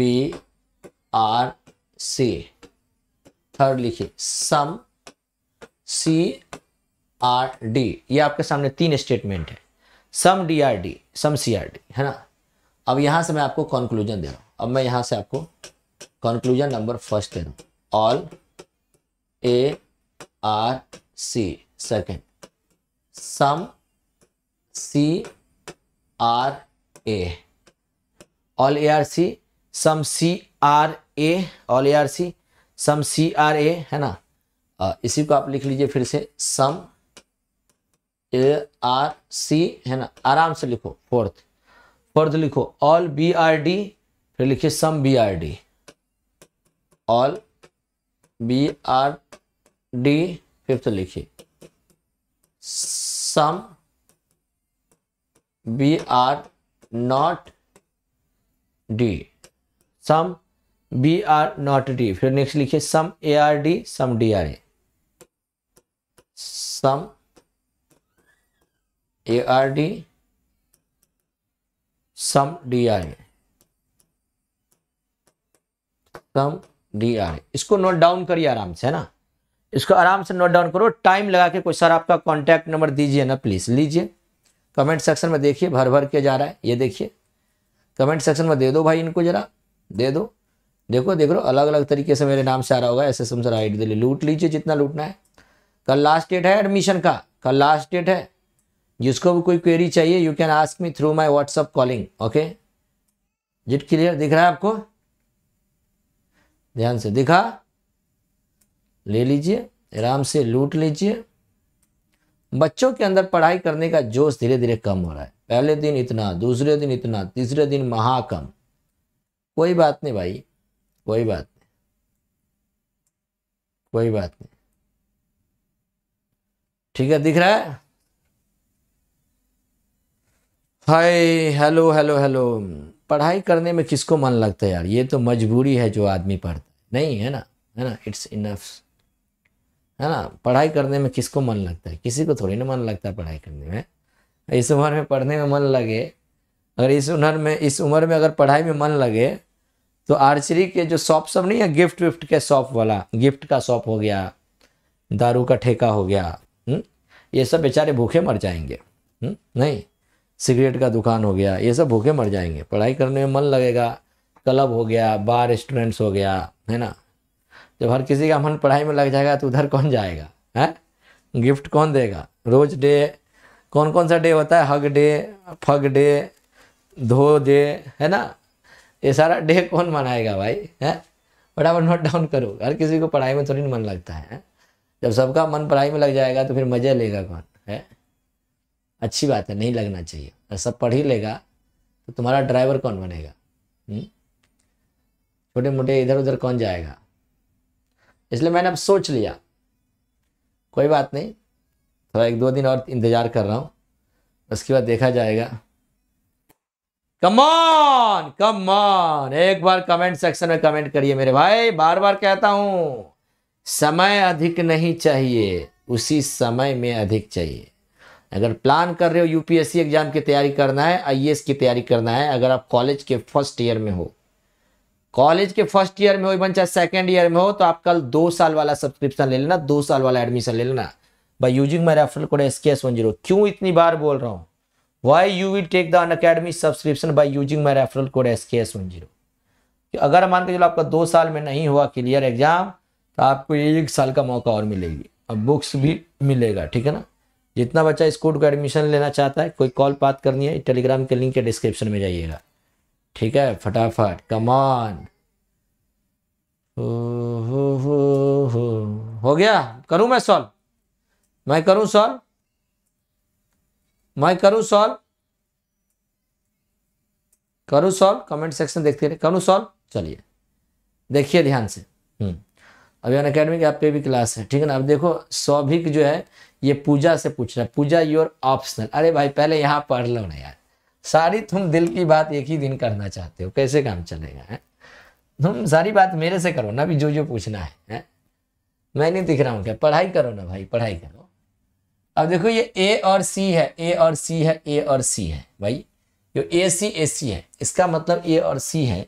Speaker 1: B are C third लिखिए सम सी आर डी ये आपके सामने तीन स्टेटमेंट है some D are D some C are D है ना अब यहां से मैं आपको कंक्लूजन दे रहा हूं अब मैं यहां से आपको कंक्लूजन नंबर फर्स्ट दे रहा हूं all A are C second some C are A all A are C some C are A all A are C some C are A है ना इसी को आप लिख लीजिए फिर से सम ए आर सी है ना आराम से लिखो फोर्थ फोर्थ लिखो ऑल बी आर डी फिर लिखिए some B are D all B are D fifth लिखिए some B are not D some B are not D फिर नेक्स्ट लिखिए some A are D some D are A some A are D some D are some D are A इसको note down करिए आराम से है ना इसको आराम से नोट डाउन करो टाइम लगा के कोई सर आपका कांटेक्ट नंबर दीजिए ना प्लीज लीजिए कमेंट सेक्शन में देखिए भर भर के जा रहा है ये देखिए कमेंट सेक्शन में दे दो भाई इनको जरा दे दो देखो देख लो अलग अलग तरीके से मेरे नाम से आ रहा होगा ऐसे समझ एम दे लूट लीजिए जितना लूटना है कल लास्ट डेट है एडमिशन का कल लास्ट डेट है जिसको भी कोई क्वेरी चाहिए you can ask me through my WhatsApp calling okay is it clear दिख रहा है आपको ध्यान से दिखा ले लीजिए आराम से लूट लीजिए बच्चों के अंदर पढ़ाई करने का जोश धीरे धीरे कम हो रहा है पहले दिन इतना दूसरे दिन इतना तीसरे दिन महाकम कोई बात नहीं भाई कोई बात नहीं कोई बात नहीं ठीक है दिख रहा है हाय हेलो हेलो हेलो पढ़ाई करने में किसको मन लगता है यार ये तो मजबूरी है जो आदमी पढ़ता है नहीं है ना है ना इट्स इनफ है ना पढ़ाई करने में किसको मन लगता है किसी को थोड़ी ना मन लगता है पढ़ाई करने में इस उम्र में पढ़ने में मन लगे अगर इस उम्र में इस उम्र में अगर पढ़ाई में मन लगे तो आर्चरी के जो शॉप सब नहीं है गिफ्ट विफ्ट के शॉप वाला गिफ्ट का शॉप हो गया दारू का ठेका हो गया ये सब बेचारे भूखे मर जाएंगे हुँ? हम्म? नहीं सिगरेट का दुकान हो गया ये सब भूखे मर जाएंगे पढ़ाई करने में मन लगेगा क्लब हो गया बार रेस्टोरेंट्स हो गया है ना जब हर किसी का मन पढ़ाई में लग जाएगा तो उधर कौन जाएगा है गिफ्ट कौन देगा रोज डे कौन कौन सा डे होता है हग डे फग डे धो डे है ना ये सारा डे कौन मनाएगा भाई है बड़ा नोट डाउन करो हर किसी को पढ़ाई में थोड़ी मन लगता है जब सबका मन पढ़ाई में लग जाएगा तो फिर मज़े लेगा कौन है अच्छी बात है नहीं लगना चाहिए अगर सब पढ़ ही लेगा तो तुम्हारा ड्राइवर कौन बनेगा हम्म? छोटे मोटे इधर उधर कौन जाएगा इसलिए मैंने अब सोच लिया कोई बात नहीं थोड़ा एक दो दिन और इंतज़ार कर रहा हूँ उसके बाद देखा जाएगा कमान कमान एक बार कमेंट सेक्शन में कमेंट करिए मेरे भाई बार बार कहता हूँ समय अधिक नहीं चाहिए उसी समय में अधिक चाहिए अगर प्लान कर रहे हो यूपीएससी एग्ज़ाम की तैयारी करना है आईएएस e की तैयारी करना है अगर आप कॉलेज के फर्स्ट ईयर में हो कॉलेज के फर्स्ट ईयर में हो इवन चाहे सेकेंड ईयर में हो तो आप कल दो साल वाला सब्सक्रिप्शन ले लेना दो साल वाला एडमिशन ले लेना by using my referral code S K S one zero क्यों इतनी बार बोल रहा हूँ why you will take the Unacademy subscription by using my referral code S K S one zero अगर मान के चलो आपका दो साल में नहीं हुआ क्लियर एग्जाम तो आपको ये एक साल का मौका और मिलेगी अब बुक्स भी मिलेगा ठीक है ना जितना बच्चा स्कूल को एडमिशन लेना चाहता है कोई कॉल बात करनी है टेलीग्राम के लिंक के डिस्क्रिप्शन में जाइएगा ठीक है फटाफट कमान हो हो हो हो हो गया करूं मैं सॉल्व मैं करूं सॉल्व मैं करूं सॉल्व करूं सॉल्व कमेंट सेक्शन देखते रहे करूं सॉल्व चलिए देखिए ध्यान से अभियान अकेडमी की आप पे भी क्लास है ठीक है ना अब देखो सौभिक जो है ये पूजा से पूछ रहा है पूजा योर ऑप्शनल अरे भाई पहले यहाँ पढ़ लो ना यार सारी तुम दिल की बात एक ही दिन करना चाहते हो कैसे काम चलेगा है तुम सारी बात मेरे से करो ना भी जो जो पूछना है, है? मैं नहीं दिख रहा हूँ क्या पढ़ाई करो ना भाई पढ़ाई करो अब देखो ये ए और सी है ए और सी है ए और सी है भाई जो ए सी ए सी है इसका मतलब ए और सी है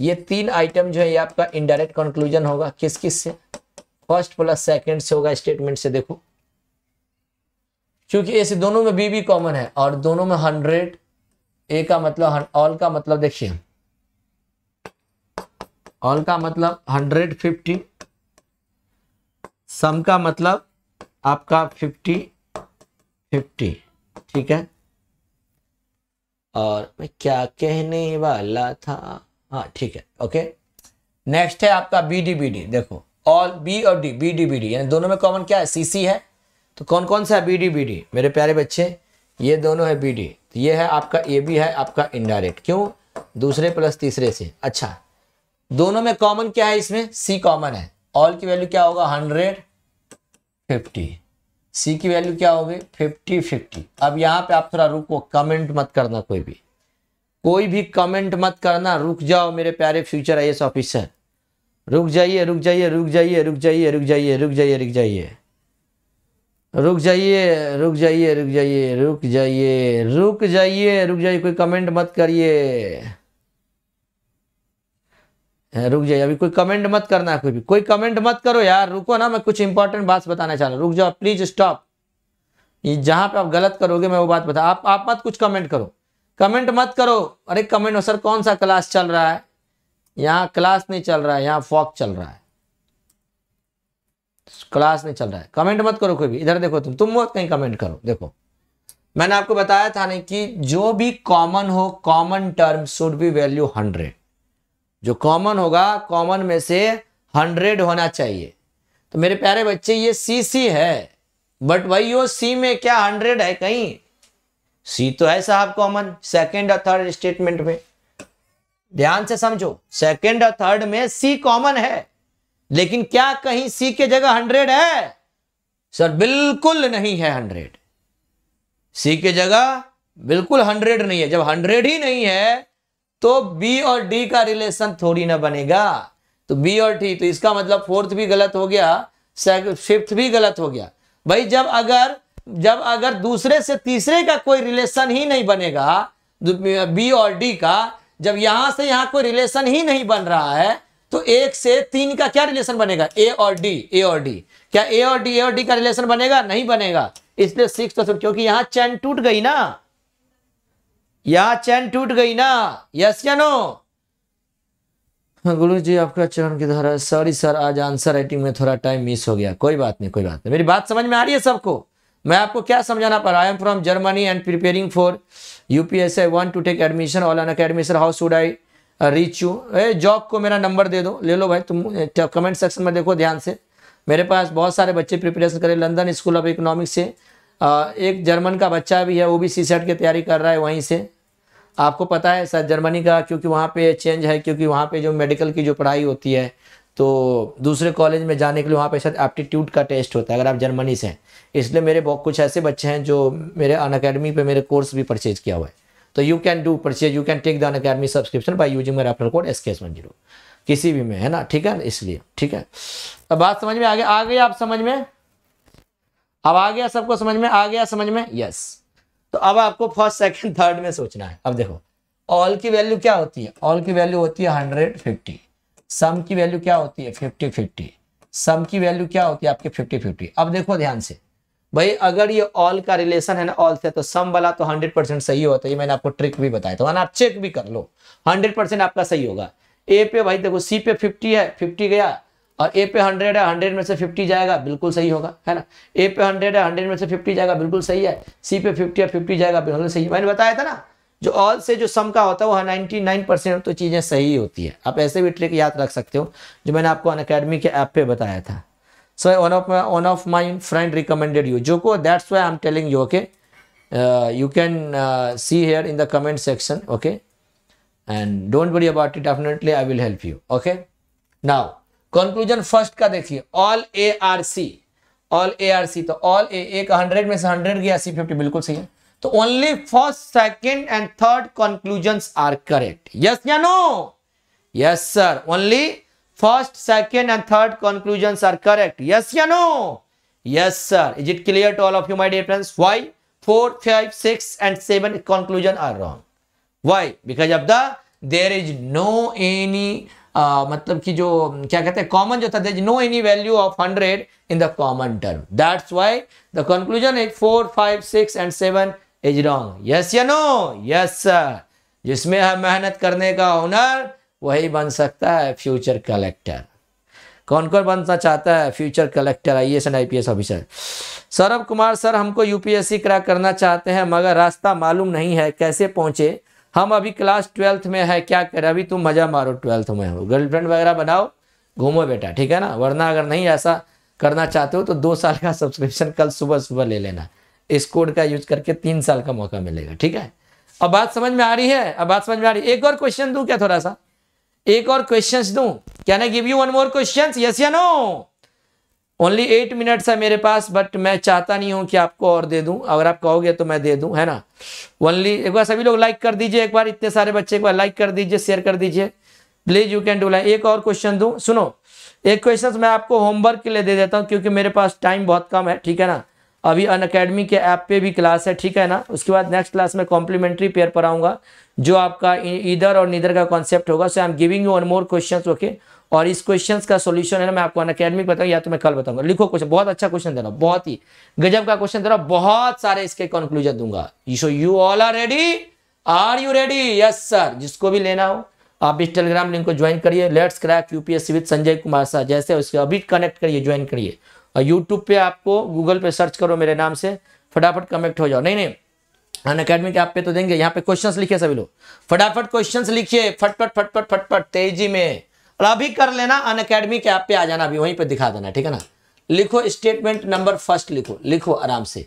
Speaker 1: ये तीन आइटम जो है ये आपका इनडायरेक्ट कंक्लूजन होगा किस किस से फर्स्ट प्लस सेकंड से होगा स्टेटमेंट से देखो क्योंकि ऐसे दोनों में बी भी कॉमन है और दोनों में हंड्रेड ए का मतलब ऑल का मतलब देखिए ऑल का मतलब हंड्रेड फिफ्टी सम का मतलब आपका फिफ्टी फिफ्टी ठीक है और मैं क्या कहने वाला था हाँ ठीक है ओके नेक्स्ट है आपका बी डी बी डी देखो ऑल बी और D B D B D यानी दोनों में कॉमन क्या है सी सी है तो कौन कौन सा है बी डी बी डी मेरे प्यारे बच्चे ये दोनों है बी डी तो ये है आपका ए बी है आपका इनडायरेक्ट क्यों दूसरे प्लस तीसरे से अच्छा दोनों में कॉमन क्या है इसमें सी कॉमन है ऑल की वैल्यू क्या होगा हंड्रेड फिफ्टी सी की वैल्यू क्या होगी फिफ्टी फिफ्टी अब यहाँ पे आप थोड़ा रुको कमेंट मत करना कोई भी कोई भी कमेंट मत करना रुक जाओ मेरे प्यारे फ्यूचर आई ऑफिसर रुक जाइए रुक जाइए रुक जाइए रुक जाइए रुक जाइए रुक जाइए रुक जाइए रुक जाइए रुक जाइए रुक जाइए रुक जाइए रुक जाइए रुक जाइए कोई कमेंट मत करिए रुक जाइए अभी कोई कमेंट मत करना कोई भी कोई कमेंट मत करो यार रुको ना मैं कुछ इंपॉर्टेंट बात बताना चाह रहा हूँ रुक जाओ प्लीज स्टॉप ये जहाँ पे आप गलत करोगे मैं वो बात बता आप आप मत कुछ कमेंट करो कमेंट मत करो अरे कमेंट हो सर कौन सा क्लास चल रहा है यहाँ क्लास नहीं चल रहा है यहाँ फॉक चल रहा है क्लास नहीं चल रहा है कमेंट मत करो कोई भी इधर देखो तुम तुम बहुत कहीं कमेंट करो देखो मैंने आपको बताया था नहीं कि जो भी कॉमन हो common term should be value hundred जो कॉमन होगा कॉमन में से हंड्रेड होना चाहिए तो मेरे प्यारे बच्चे ये सी सी है बट वही सी में क्या हंड्रेड है कहीं सी तो है साहब कॉमन सेकेंड और थर्ड स्टेटमेंट में ध्यान से समझो सेकेंड और थर्ड में सी कॉमन है लेकिन क्या कहीं सी के जगह हंड्रेड है सर बिल्कुल नहीं है हंड्रेड सी के जगह बिल्कुल हंड्रेड नहीं है जब हंड्रेड ही नहीं है तो बी और डी का रिलेशन थोड़ी ना बनेगा तो बी और डी तो इसका मतलब फोर्थ भी गलत हो गया फिफ्थ भी गलत हो गया भाई जब अगर जब अगर दूसरे से तीसरे का कोई रिलेशन ही नहीं बनेगा बी और डी का जब यहां से यहां कोई रिलेशन ही नहीं बन रहा है तो एक से तीन का क्या रिलेशन बनेगा ए और डी ए और डी क्या ए और डी ए और डी का रिलेशन बनेगा नहीं बनेगा इसलिए सिक्स तो क्योंकि यहां चैन टूट गई ना यहां चैन टूट गई ना यस या नो हाँ, गुरु जी आपका चरण की धारा सॉरी सर आज आंसर राइटिंग में थोड़ा टाइम मिस हो गया कोई बात नहीं कोई बात नहीं मेरी बात समझ में आ रही है सबको मैं आपको क्या समझाना पा रहा I am from Germany and preparing for U P S I want to take admission Unacademy sir how should I reach you a job को मेरा नंबर दे दो ले लो भाई तुम कमेंट सेक्शन में देखो ध्यान से मेरे पास बहुत सारे बच्चे प्रिपरेशन करें लंदन स्कूल ऑफ इकोनॉमिक्स से एक जर्मन का बच्चा भी है वो भी सी सेट की तैयारी कर रहा है वहीं से आपको पता है सर जर्मनी का क्योंकि वहाँ पे चेंज है क्योंकि वहाँ पे जो मेडिकल की जो पढ़ाई होती है तो दूसरे कॉलेज में जाने के लिए वहाँ पे शायद एप्टीट्यूड का टेस्ट होता है अगर आप जर्मनी से हैं इसलिए मेरे बहुत कुछ ऐसे बच्चे हैं जो मेरे अन अकेडमी पर मेरे कोर्स भी परचेज किया हुआ है तो you can do purchase you can take the Unacademy subscription by using मेरा अपना कोड S K S one zero किसी भी में है ना ठीक है ना इसलिए ठीक है अब बात समझ में आ गया आ गया आप समझ में अब आ गया सबको समझ में आ गया समझ में यस तो अब आपको फर्स्ट सेकेंड थर्ड में सोचना है अब देखो ऑल की वैल्यू क्या होती है ऑल की वैल्यू होती है हंड्रेड फिफ्टी सम की वैल्यू क्या होती है फिफ्टी फिफ्टी सम की वैल्यू क्या होती है आपके फिफ्टी फिफ्टी अब देखो ध्यान से भाई अगर ये ऑल का रिलेशन है ना ऑल से तो सम वाला तो हंड्रेड परसेंट सही होता है ये मैंने आपको ट्रिक भी बताया था आप चेक भी कर लो हंड्रेड परसेंट आपका सही होगा ए पे भाई देखो सी पे फिफ्टी है फिफ्टी गया और ए पे हंड्रेड है हंड्रेड में से फिफ्टी जाएगा बिल्कुल सही होगा है ना ए पे हंड्रेड है हंड्रेड में से फिफ्टी जाएगा बिल्कुल सही है सी पे फिफ्टी है फिफ्टी जाएगा बिल्कुल सही मैंने बताया था ना जो ऑल से जो सम का होता है वो नाइन्टी नाइन परसेंट तो चीज़ें सही होती है आप ऐसे भी ट्रिक याद रख सकते हो जो मैंने आपको अन अकेडमी के ऐप पे बताया था so one of one of my friend recommended you जो को that's why I am telling you okay you can see here in the comment section okay and don't worry about it definitely I will help you okay now conclusion first का देखिए all A are C all A are C तो all ए एक hundred में से hundred गया C fifty बिल्कुल सही है तो only first second and third conclusion are correct yes या no yes sir only first second and third conclusion are correct yes या no yes sir is it clear to all of you my dear friends why four five six and seven conclusion are wrong why because of the there is no any मतलब कि जो क्या कहते हैं common जो था there is no any value of hundred in the common term that's why the conclusion is four five six and seven is wrong yes या no yes sir जिसमें है मेहनत करने का ओनर वही बन सकता है फ्यूचर कलेक्टर कौन कौन बनना चाहता है future collector I S and I officer Saurabh Kumar sir हमको यूपीएससी क्रैक करना चाहते हैं मगर रास्ता मालूम नहीं है कैसे पहुंचे हम अभी क्लास ट्वेल्थ में है क्या करें अभी तुम मज़ा मारो ट्वेल्थ में हो गर्लफ्रेंड वगैरह बनाओ घूमो बेटा ठीक है ना वरना अगर नहीं ऐसा करना चाहते हो तो दो साल का सब्सक्रिप्शन कल सुबह सुबह ले लेना इस कोड का यूज करके तीन साल का मौका मिलेगा ठीक है अब बात समझ में आ रही है अब बात समझ में आ रही है एक और क्वेश्चन दू क्या थोड़ा सा एक और क्वेश्चन दू कैन ना give you one more question yes या नो ओनली एट मिनट्स है मेरे पास बट मैं चाहता नहीं हूं कि आपको और दे दूं अगर आप कहोगे तो मैं दे दूं है ना ओनली एक बार सभी लोग लाइक कर दीजिए एक बार इतने सारे बच्चे एक बार लाइक कर दीजिए शेयर कर दीजिए please you can do like एक और क्वेश्चन दूं सुनो एक क्वेश्चन मैं आपको होमवर्क के लिए दे देता हूँ क्योंकि मेरे पास टाइम बहुत कम है ठीक है ना अभी अन अकेडमी के ऐप पे भी क्लास है ठीक है ना उसके बाद नेक्स्ट क्लास में कॉम्प्लीमेंट्री पेयर पढ़ाऊंगा जो आपका इधर और निधर का कॉन्सेप्ट होगा so I am giving you one more question okay और इस क्वेश्चन का सोल्यूशन है ना मैं आपको अन अकेडमी बताऊँ या तो मैं कल बताऊंगा लिखो क्वेश्चन बहुत अच्छा क्वेश्चन दे रहा हूँ बहुत ही गजब का क्वेश्चन दे रहा हूँ बहुत सारे इसके कंक्लूजन दूंगा so you all are ready are you ready yes sir जिसको भी लेना हो आप इस टेलीग्राम लिंक को ज्वाइन करिए let's crack UPSC with Sanjay Kumar sir जैसे उसके अभी कनेक्ट करिए ज्वाइन करिए यूट्यूब पे आपको गूगल पे सर्च करो मेरे नाम से फटाफट कनेक्ट हो जाओ नहीं नहीं अन अकेडमी के आप पे तो देंगे यहाँ पे क्वेश्चन लिखे सभी लोग फटाफट क्वेश्चन लिखिए फटफट फटफट फटफट तेजी में और अभी कर लेना अन अकेडमी के ऐप पे आ जाना अभी वहीं पे दिखा देना ठीक है ना लिखो स्टेटमेंट नंबर फर्स्ट लिखो लिखो आराम से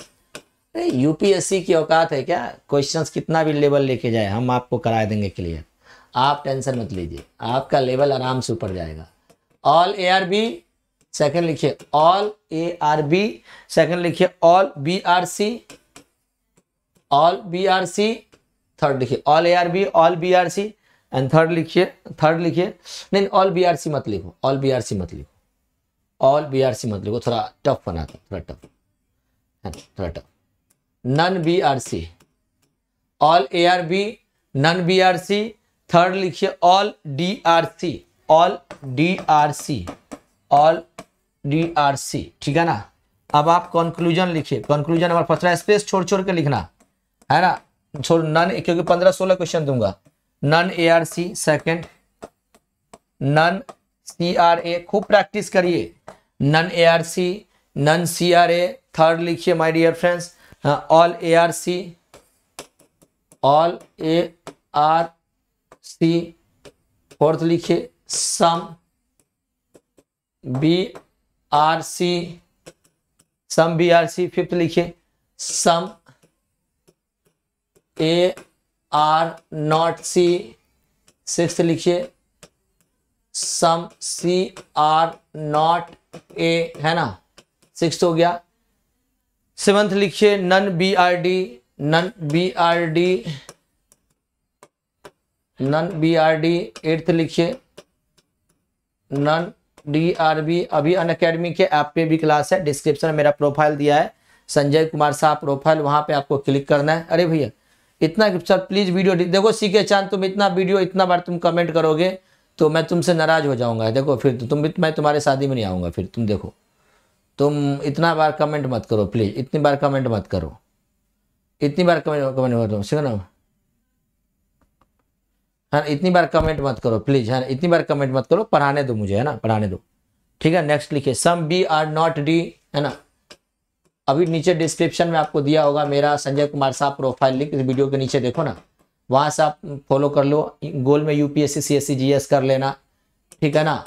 Speaker 1: यूपीएससी की औकात है क्या क्वेश्चंस कितना भी लेवल लेके जाए हम आपको करा देंगे क्लियर आप टेंशन मत लीजिए आपका लेवल आराम से ऊपर जाएगा ऑल एयर बी सेकंड लिखिए all A are B second लिखिए all B are C all B are C third लिखिए all A are B all B are C and third लिखिए थर्ड लिखिए नहीं ऑल बी आर सी मत लिखो all B are सी मत लिखो all B are सी मत लिखो थोड़ा टफ बना था थोड़ा टफ हाँ, थोड़ा tough none B are C all A are B none B are C third लिखिए all D are C all D are C all D R C ठीक है ना अब आप कंक्लूजन लिखिए कंक्लूजन हमारा फर्स्ट स्पेस छोड़ छोड़ के लिखना है ना छोड़ नन क्योंकि पंद्रह सोलह क्वेश्चन दूंगा none A are C second none C are A खूब प्रैक्टिस करिए none A are C none C are A third लिखिए my dear friends all A are C all A are C fourth लिखिए some B are C some B are C fifth लिखिए some A are not C six लिखिए some C are not a है ना six हो गया seventh लिखिए none B are D none B are D none B are D eighth लिखिए none D are अभी Unacademy के app पे भी क्लास है डिस्क्रिप्शन मेरा प्रोफाइल दिया है संजय कुमार साहब प्रोफाइल वहाँ पे आपको क्लिक करना है अरे भैया इतना सर प्लीज़ वीडियो देखो सीखे चांद तुम इतना वीडियो इतना बार तुम कमेंट करोगे तो मैं तुमसे नाराज़ हो जाऊँगा देखो फिर तो तुम मैं तुम्हारे शादी में नहीं आऊँगा फिर तुम देखो तुम इतना बार कमेंट मत करो प्लीज़ इतनी बार कमेंट मत करो इतनी बार कमेंट कमेंट मत करो सीखो ना है हाँ, ना इतनी बार कमेंट मत करो प्लीज है ना इतनी बार कमेंट मत करो पढ़ाने दो मुझे है ना पढ़ाने दो ठीक है नेक्स्ट लिखिए some B are not D है ना अभी नीचे डिस्क्रिप्शन में आपको दिया होगा मेरा संजय कुमार साहब प्रोफाइल लिंक इस वीडियो के नीचे देखो ना वहाँ से आप फॉलो कर लो गोल में यूपीएससी सीएससी जीएस कर लेना ठीक है ना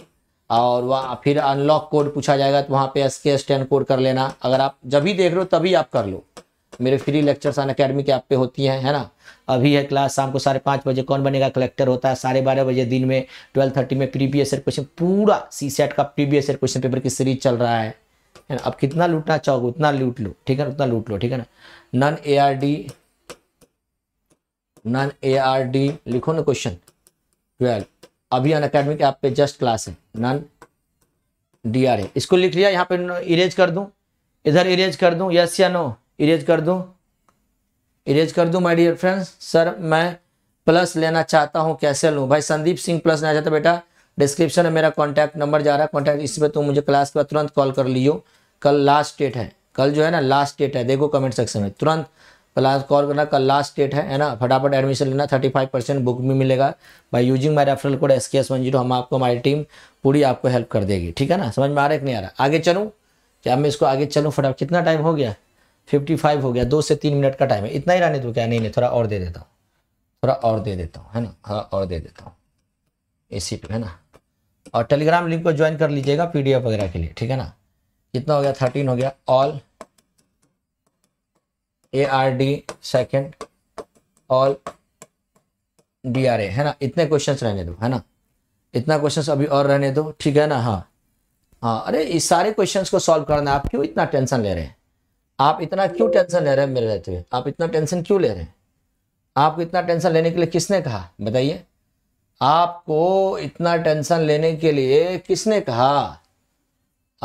Speaker 1: और वहाँ फिर अनलॉक कोड पूछा जाएगा तो वहाँ पे एस के स्टैंड कोड कर लेना अगर आप जब भी देख रहे हो तभी आप कर लो मेरे फ्री लेक्चर्स अन अकेडमी के आप पे होती हैं है ना अभी है क्लास शाम को साढ़े पाँच बजे कौन बनेगा कलेक्टर होता है साढ़े बारह बजे दिन में ट्वेल्व थर्टी में प्रीवियस ईयर क्वेश्चन पूरा सी सेट का प्रीवियस ईयर क्वेश्चन पेपर की सीरीज चल रहा है अब कितना लूटना चाहोगे उतना लूट लो ठीक है उतना लूट लो ठीक है ना none A are D none A are D लिखो ना क्वेश्चन ट्वेल्व अभी अन अकेडमी के आप पे जस्ट क्लास है नन डी आर ए इसको लिख लिया यहाँ पे इरेज कर दूँ इधर इरेज कर दूँ यस या नो इरेज कर दूँ इरेज कर दूं माय डियर फ्रेंड्स सर मैं प्लस लेना चाहता हूं कैसे लूं भाई संदीप सिंह प्लस लेना जाता बेटा डिस्क्रिप्शन में मेरा कॉन्टैक्ट नंबर जा रहा है कॉन्टैक्ट इस पर तुम मुझे क्लास के बाद तुरंत कॉल कर लियो कल लास्ट डेट है कल जो है ना लास्ट डेट है देखो कमेंट सेक्शन में तुरंत क्लास कॉल करना कल लास्ट डेट है है ना फटाफट एडमिशन लेना थर्टी फाइव परसेंट बुक भी मिलेगा by using my referral code S K S one zero हम आपको हमारी टीम पूरी आपको हेल्प कर देगी ठीक है ना समझ में आ रहा है कि नहीं आ रहा आगे चलूँ क्या मैं इसको आगे चलूँ फटाफट कितना टाइम हो गया फिफ्टी फाइव हो गया दो से तीन मिनट का टाइम है इतना ही रहने दो क्या नहीं नहीं थोड़ा और दे देता हूँ थोड़ा और दे देता हूँ है ना थोड़ा और दे देता हूँ इसी पे है ना और टेलीग्राम लिंक को ज्वाइन कर लीजिएगा पीडीएफ वगैरह के लिए ठीक है ना कितना हो गया थर्टीन हो गया all A are D second all D are A है ना इतने क्वेश्चन रहने दो है ना इतना क्वेश्चन अभी और रहने दो ठीक है ना हाँ हाँ अरे इस सारे क्वेश्चन को सॉल्व करना आप क्यों इतना टेंशन ले रहे हैं आप इतना क्यों टेंशन ले रहे हैं मेरे रहते हुए आप इतना टेंशन क्यों ले रहे हैं आपको इतना टेंशन लेने के लिए किसने कहा बताइए आपको इतना टेंशन लेने के लिए किसने कहा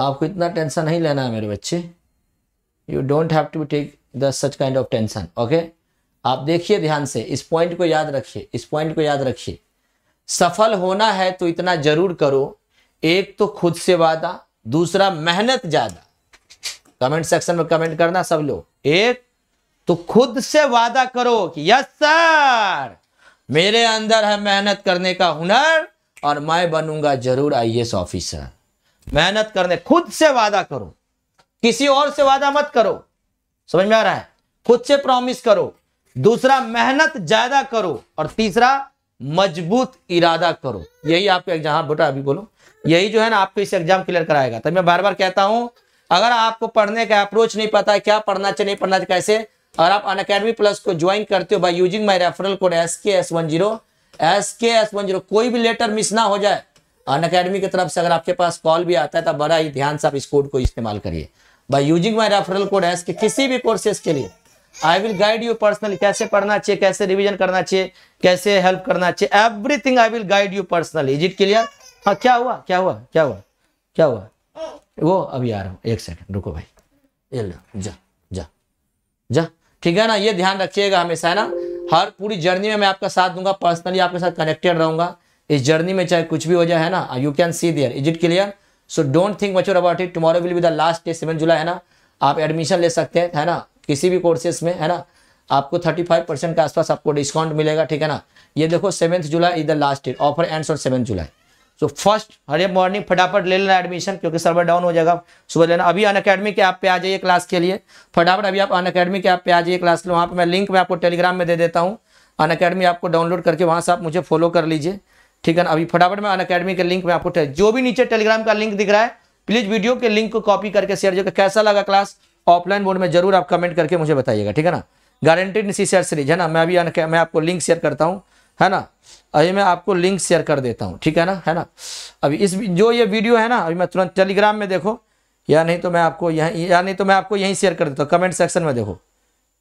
Speaker 1: आपको इतना टेंशन नहीं लेना है मेरे बच्चे you don't have to take the such kind of tension okay आप देखिए ध्यान से इस पॉइंट को याद रखिए इस पॉइंट को याद रखिए सफल होना है तो इतना जरूर करो एक तो खुद से वादा दूसरा मेहनत ज़्यादा कमेंट सेक्शन में कमेंट करना सब लोग एक तो खुद से वादा करो कि यस सर मेरे अंदर है मेहनत करने का हुनर और मैं बनूंगा जरूर आईएएस ऑफिसर मेहनत करने खुद से वादा करो किसी और से वादा मत करो समझ में आ रहा है खुद से प्रॉमिस करो दूसरा मेहनत ज्यादा करो और तीसरा मजबूत इरादा करो यही आपका एग्जाम हाँ बेटा अभी बोलो यही जो है ना आपको इस एग्जाम क्लियर कराएगा तब मैं बार बार कहता हूं अगर आपको पढ़ने का अप्रोच नहीं पता क्या पढ़ना चाहिए नहीं पढ़ना चाहिए कैसे अगर आप अन अकेडमी प्लस को ज्वाइन करते हो by using my referral code S K S one zero S K S one zero कोई भी लेटर मिस ना हो जाए अन अकेडमी की तरफ से अगर आपके पास कॉल भी आता है तो बड़ा ही ध्यान से आप इस कोड को इस्तेमाल करिए by using my referral code S K किसी भी कोर्सेज के लिए I will guide you personally कैसे पढ़ना चाहिए कैसे रिविजन करना चाहिए कैसे हेल्प करना चाहिए everything I will guide you personally is it clear हाँ क्या हुआ क्या हुआ क्या हुआ क्या हुआ वो अभी आ रहा हूँ एक सेकंड रुको भाई ये लो जा जा जा ठीक है ना ये ध्यान रखिएगा हमेशा है ना हर पूरी जर्नी में मैं आपका साथ दूंगा पर्सनली आपके साथ कनेक्टेड रहूंगा इस जर्नी में चाहे कुछ भी हो जाए है ना you can see there is it clear so don't think mature about it tomorrow will be the last day seven July है ना आप एडमिशन ले सकते हैं है ना किसी भी कोर्सेज में है ना आपको थर्टी फाइव परसेंट के आसपास आपको डिस्काउंट मिलेगा ठीक है ना ये देखो seventh July is the last date offer ends on seven July so first हर एक मॉर्निंग फटाफट ले लेना एडमिशन क्योंकि सर्वर डाउन हो जाएगा सुबह लेना अभी अन अकेडमी के ऐप पे आ जाइए क्लास के लिए फटाफट अभी आप अन अकेडमी के ऐप पे आ जाइए क्लास के लिए वहाँ पर मैं लिंक मैं आपको टेलीग्राम में दे देता हूँ अन अकेडमी आपको डाउनलोड करके वहाँ से आप मुझे फॉलो कर लीजिए ठीक है ना अभी फटाफट मैं अन अकेडमी के लिंक में आपको जो भी नीचे टेलीग्राम का लिंक दिख रहा है प्लीज़ वीडियो के लिंक को कॉपी करके शेयर जो कैसा लगा क्लास ऑफलाइन बोर्ड में जरूर आप कमेंट करके मुझे बताइएगा ठीक है ना गारंटेड सी सीरीज है ना मैं अभी मैं आपको लिंक शेयर करता हूँ है ना अभी मैं आपको लिंक शेयर कर देता हूँ ठीक है ना है ना अभी इस जो ये वीडियो है ना अभी मैं तुरंत टेलीग्राम में देखो या नहीं तो मैं आपको यहीं या नहीं तो मैं आपको यहीं शेयर कर देता हूँ कमेंट सेक्शन में देखो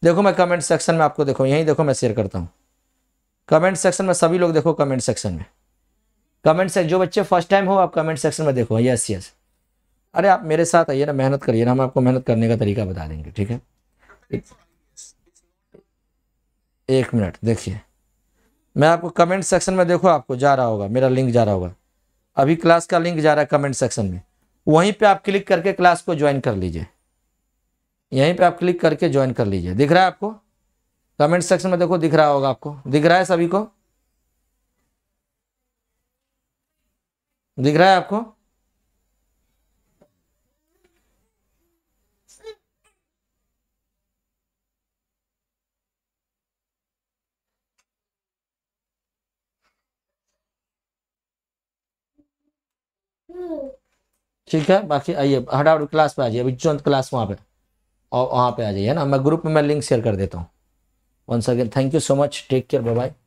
Speaker 1: देखो मैं कमेंट सेक्शन में आपको देखो यहीं देखो मैं शेयर करता हूँ कमेंट सेक्शन में सभी लोग देखो कमेंट सेक्शन में कमेंट सेक्शन जो बच्चे फर्स्ट टाइम हो आप कमेंट सेक्शन में देखो यस यस अरे आप मेरे साथ आइए ना मेहनत करिए ना हम आपको मेहनत करने का तरीका बता देंगे ठीक है एक मिनट देखिए मैं आपको कमेंट सेक्शन में देखो आपको जा रहा होगा मेरा लिंक जा रहा होगा अभी क्लास का लिंक जा रहा है कमेंट सेक्शन में वहीं पे आप क्लिक करके क्लास को ज्वाइन कर लीजिए यहीं पे आप क्लिक करके ज्वाइन कर लीजिए दिख रहा है आपको कमेंट सेक्शन में देखो दिख रहा होगा आपको दिख रहा है सभी को दिख रहा है आपको ठीक है बाकी आइए हटाव क्लास पे आ जाइए अभी चौंत क्लास वहाँ पे और वहाँ पे आ जाइए ना मैं ग्रुप में मैं लिंक शेयर कर देता हूँ once again thank you so much take care bye bye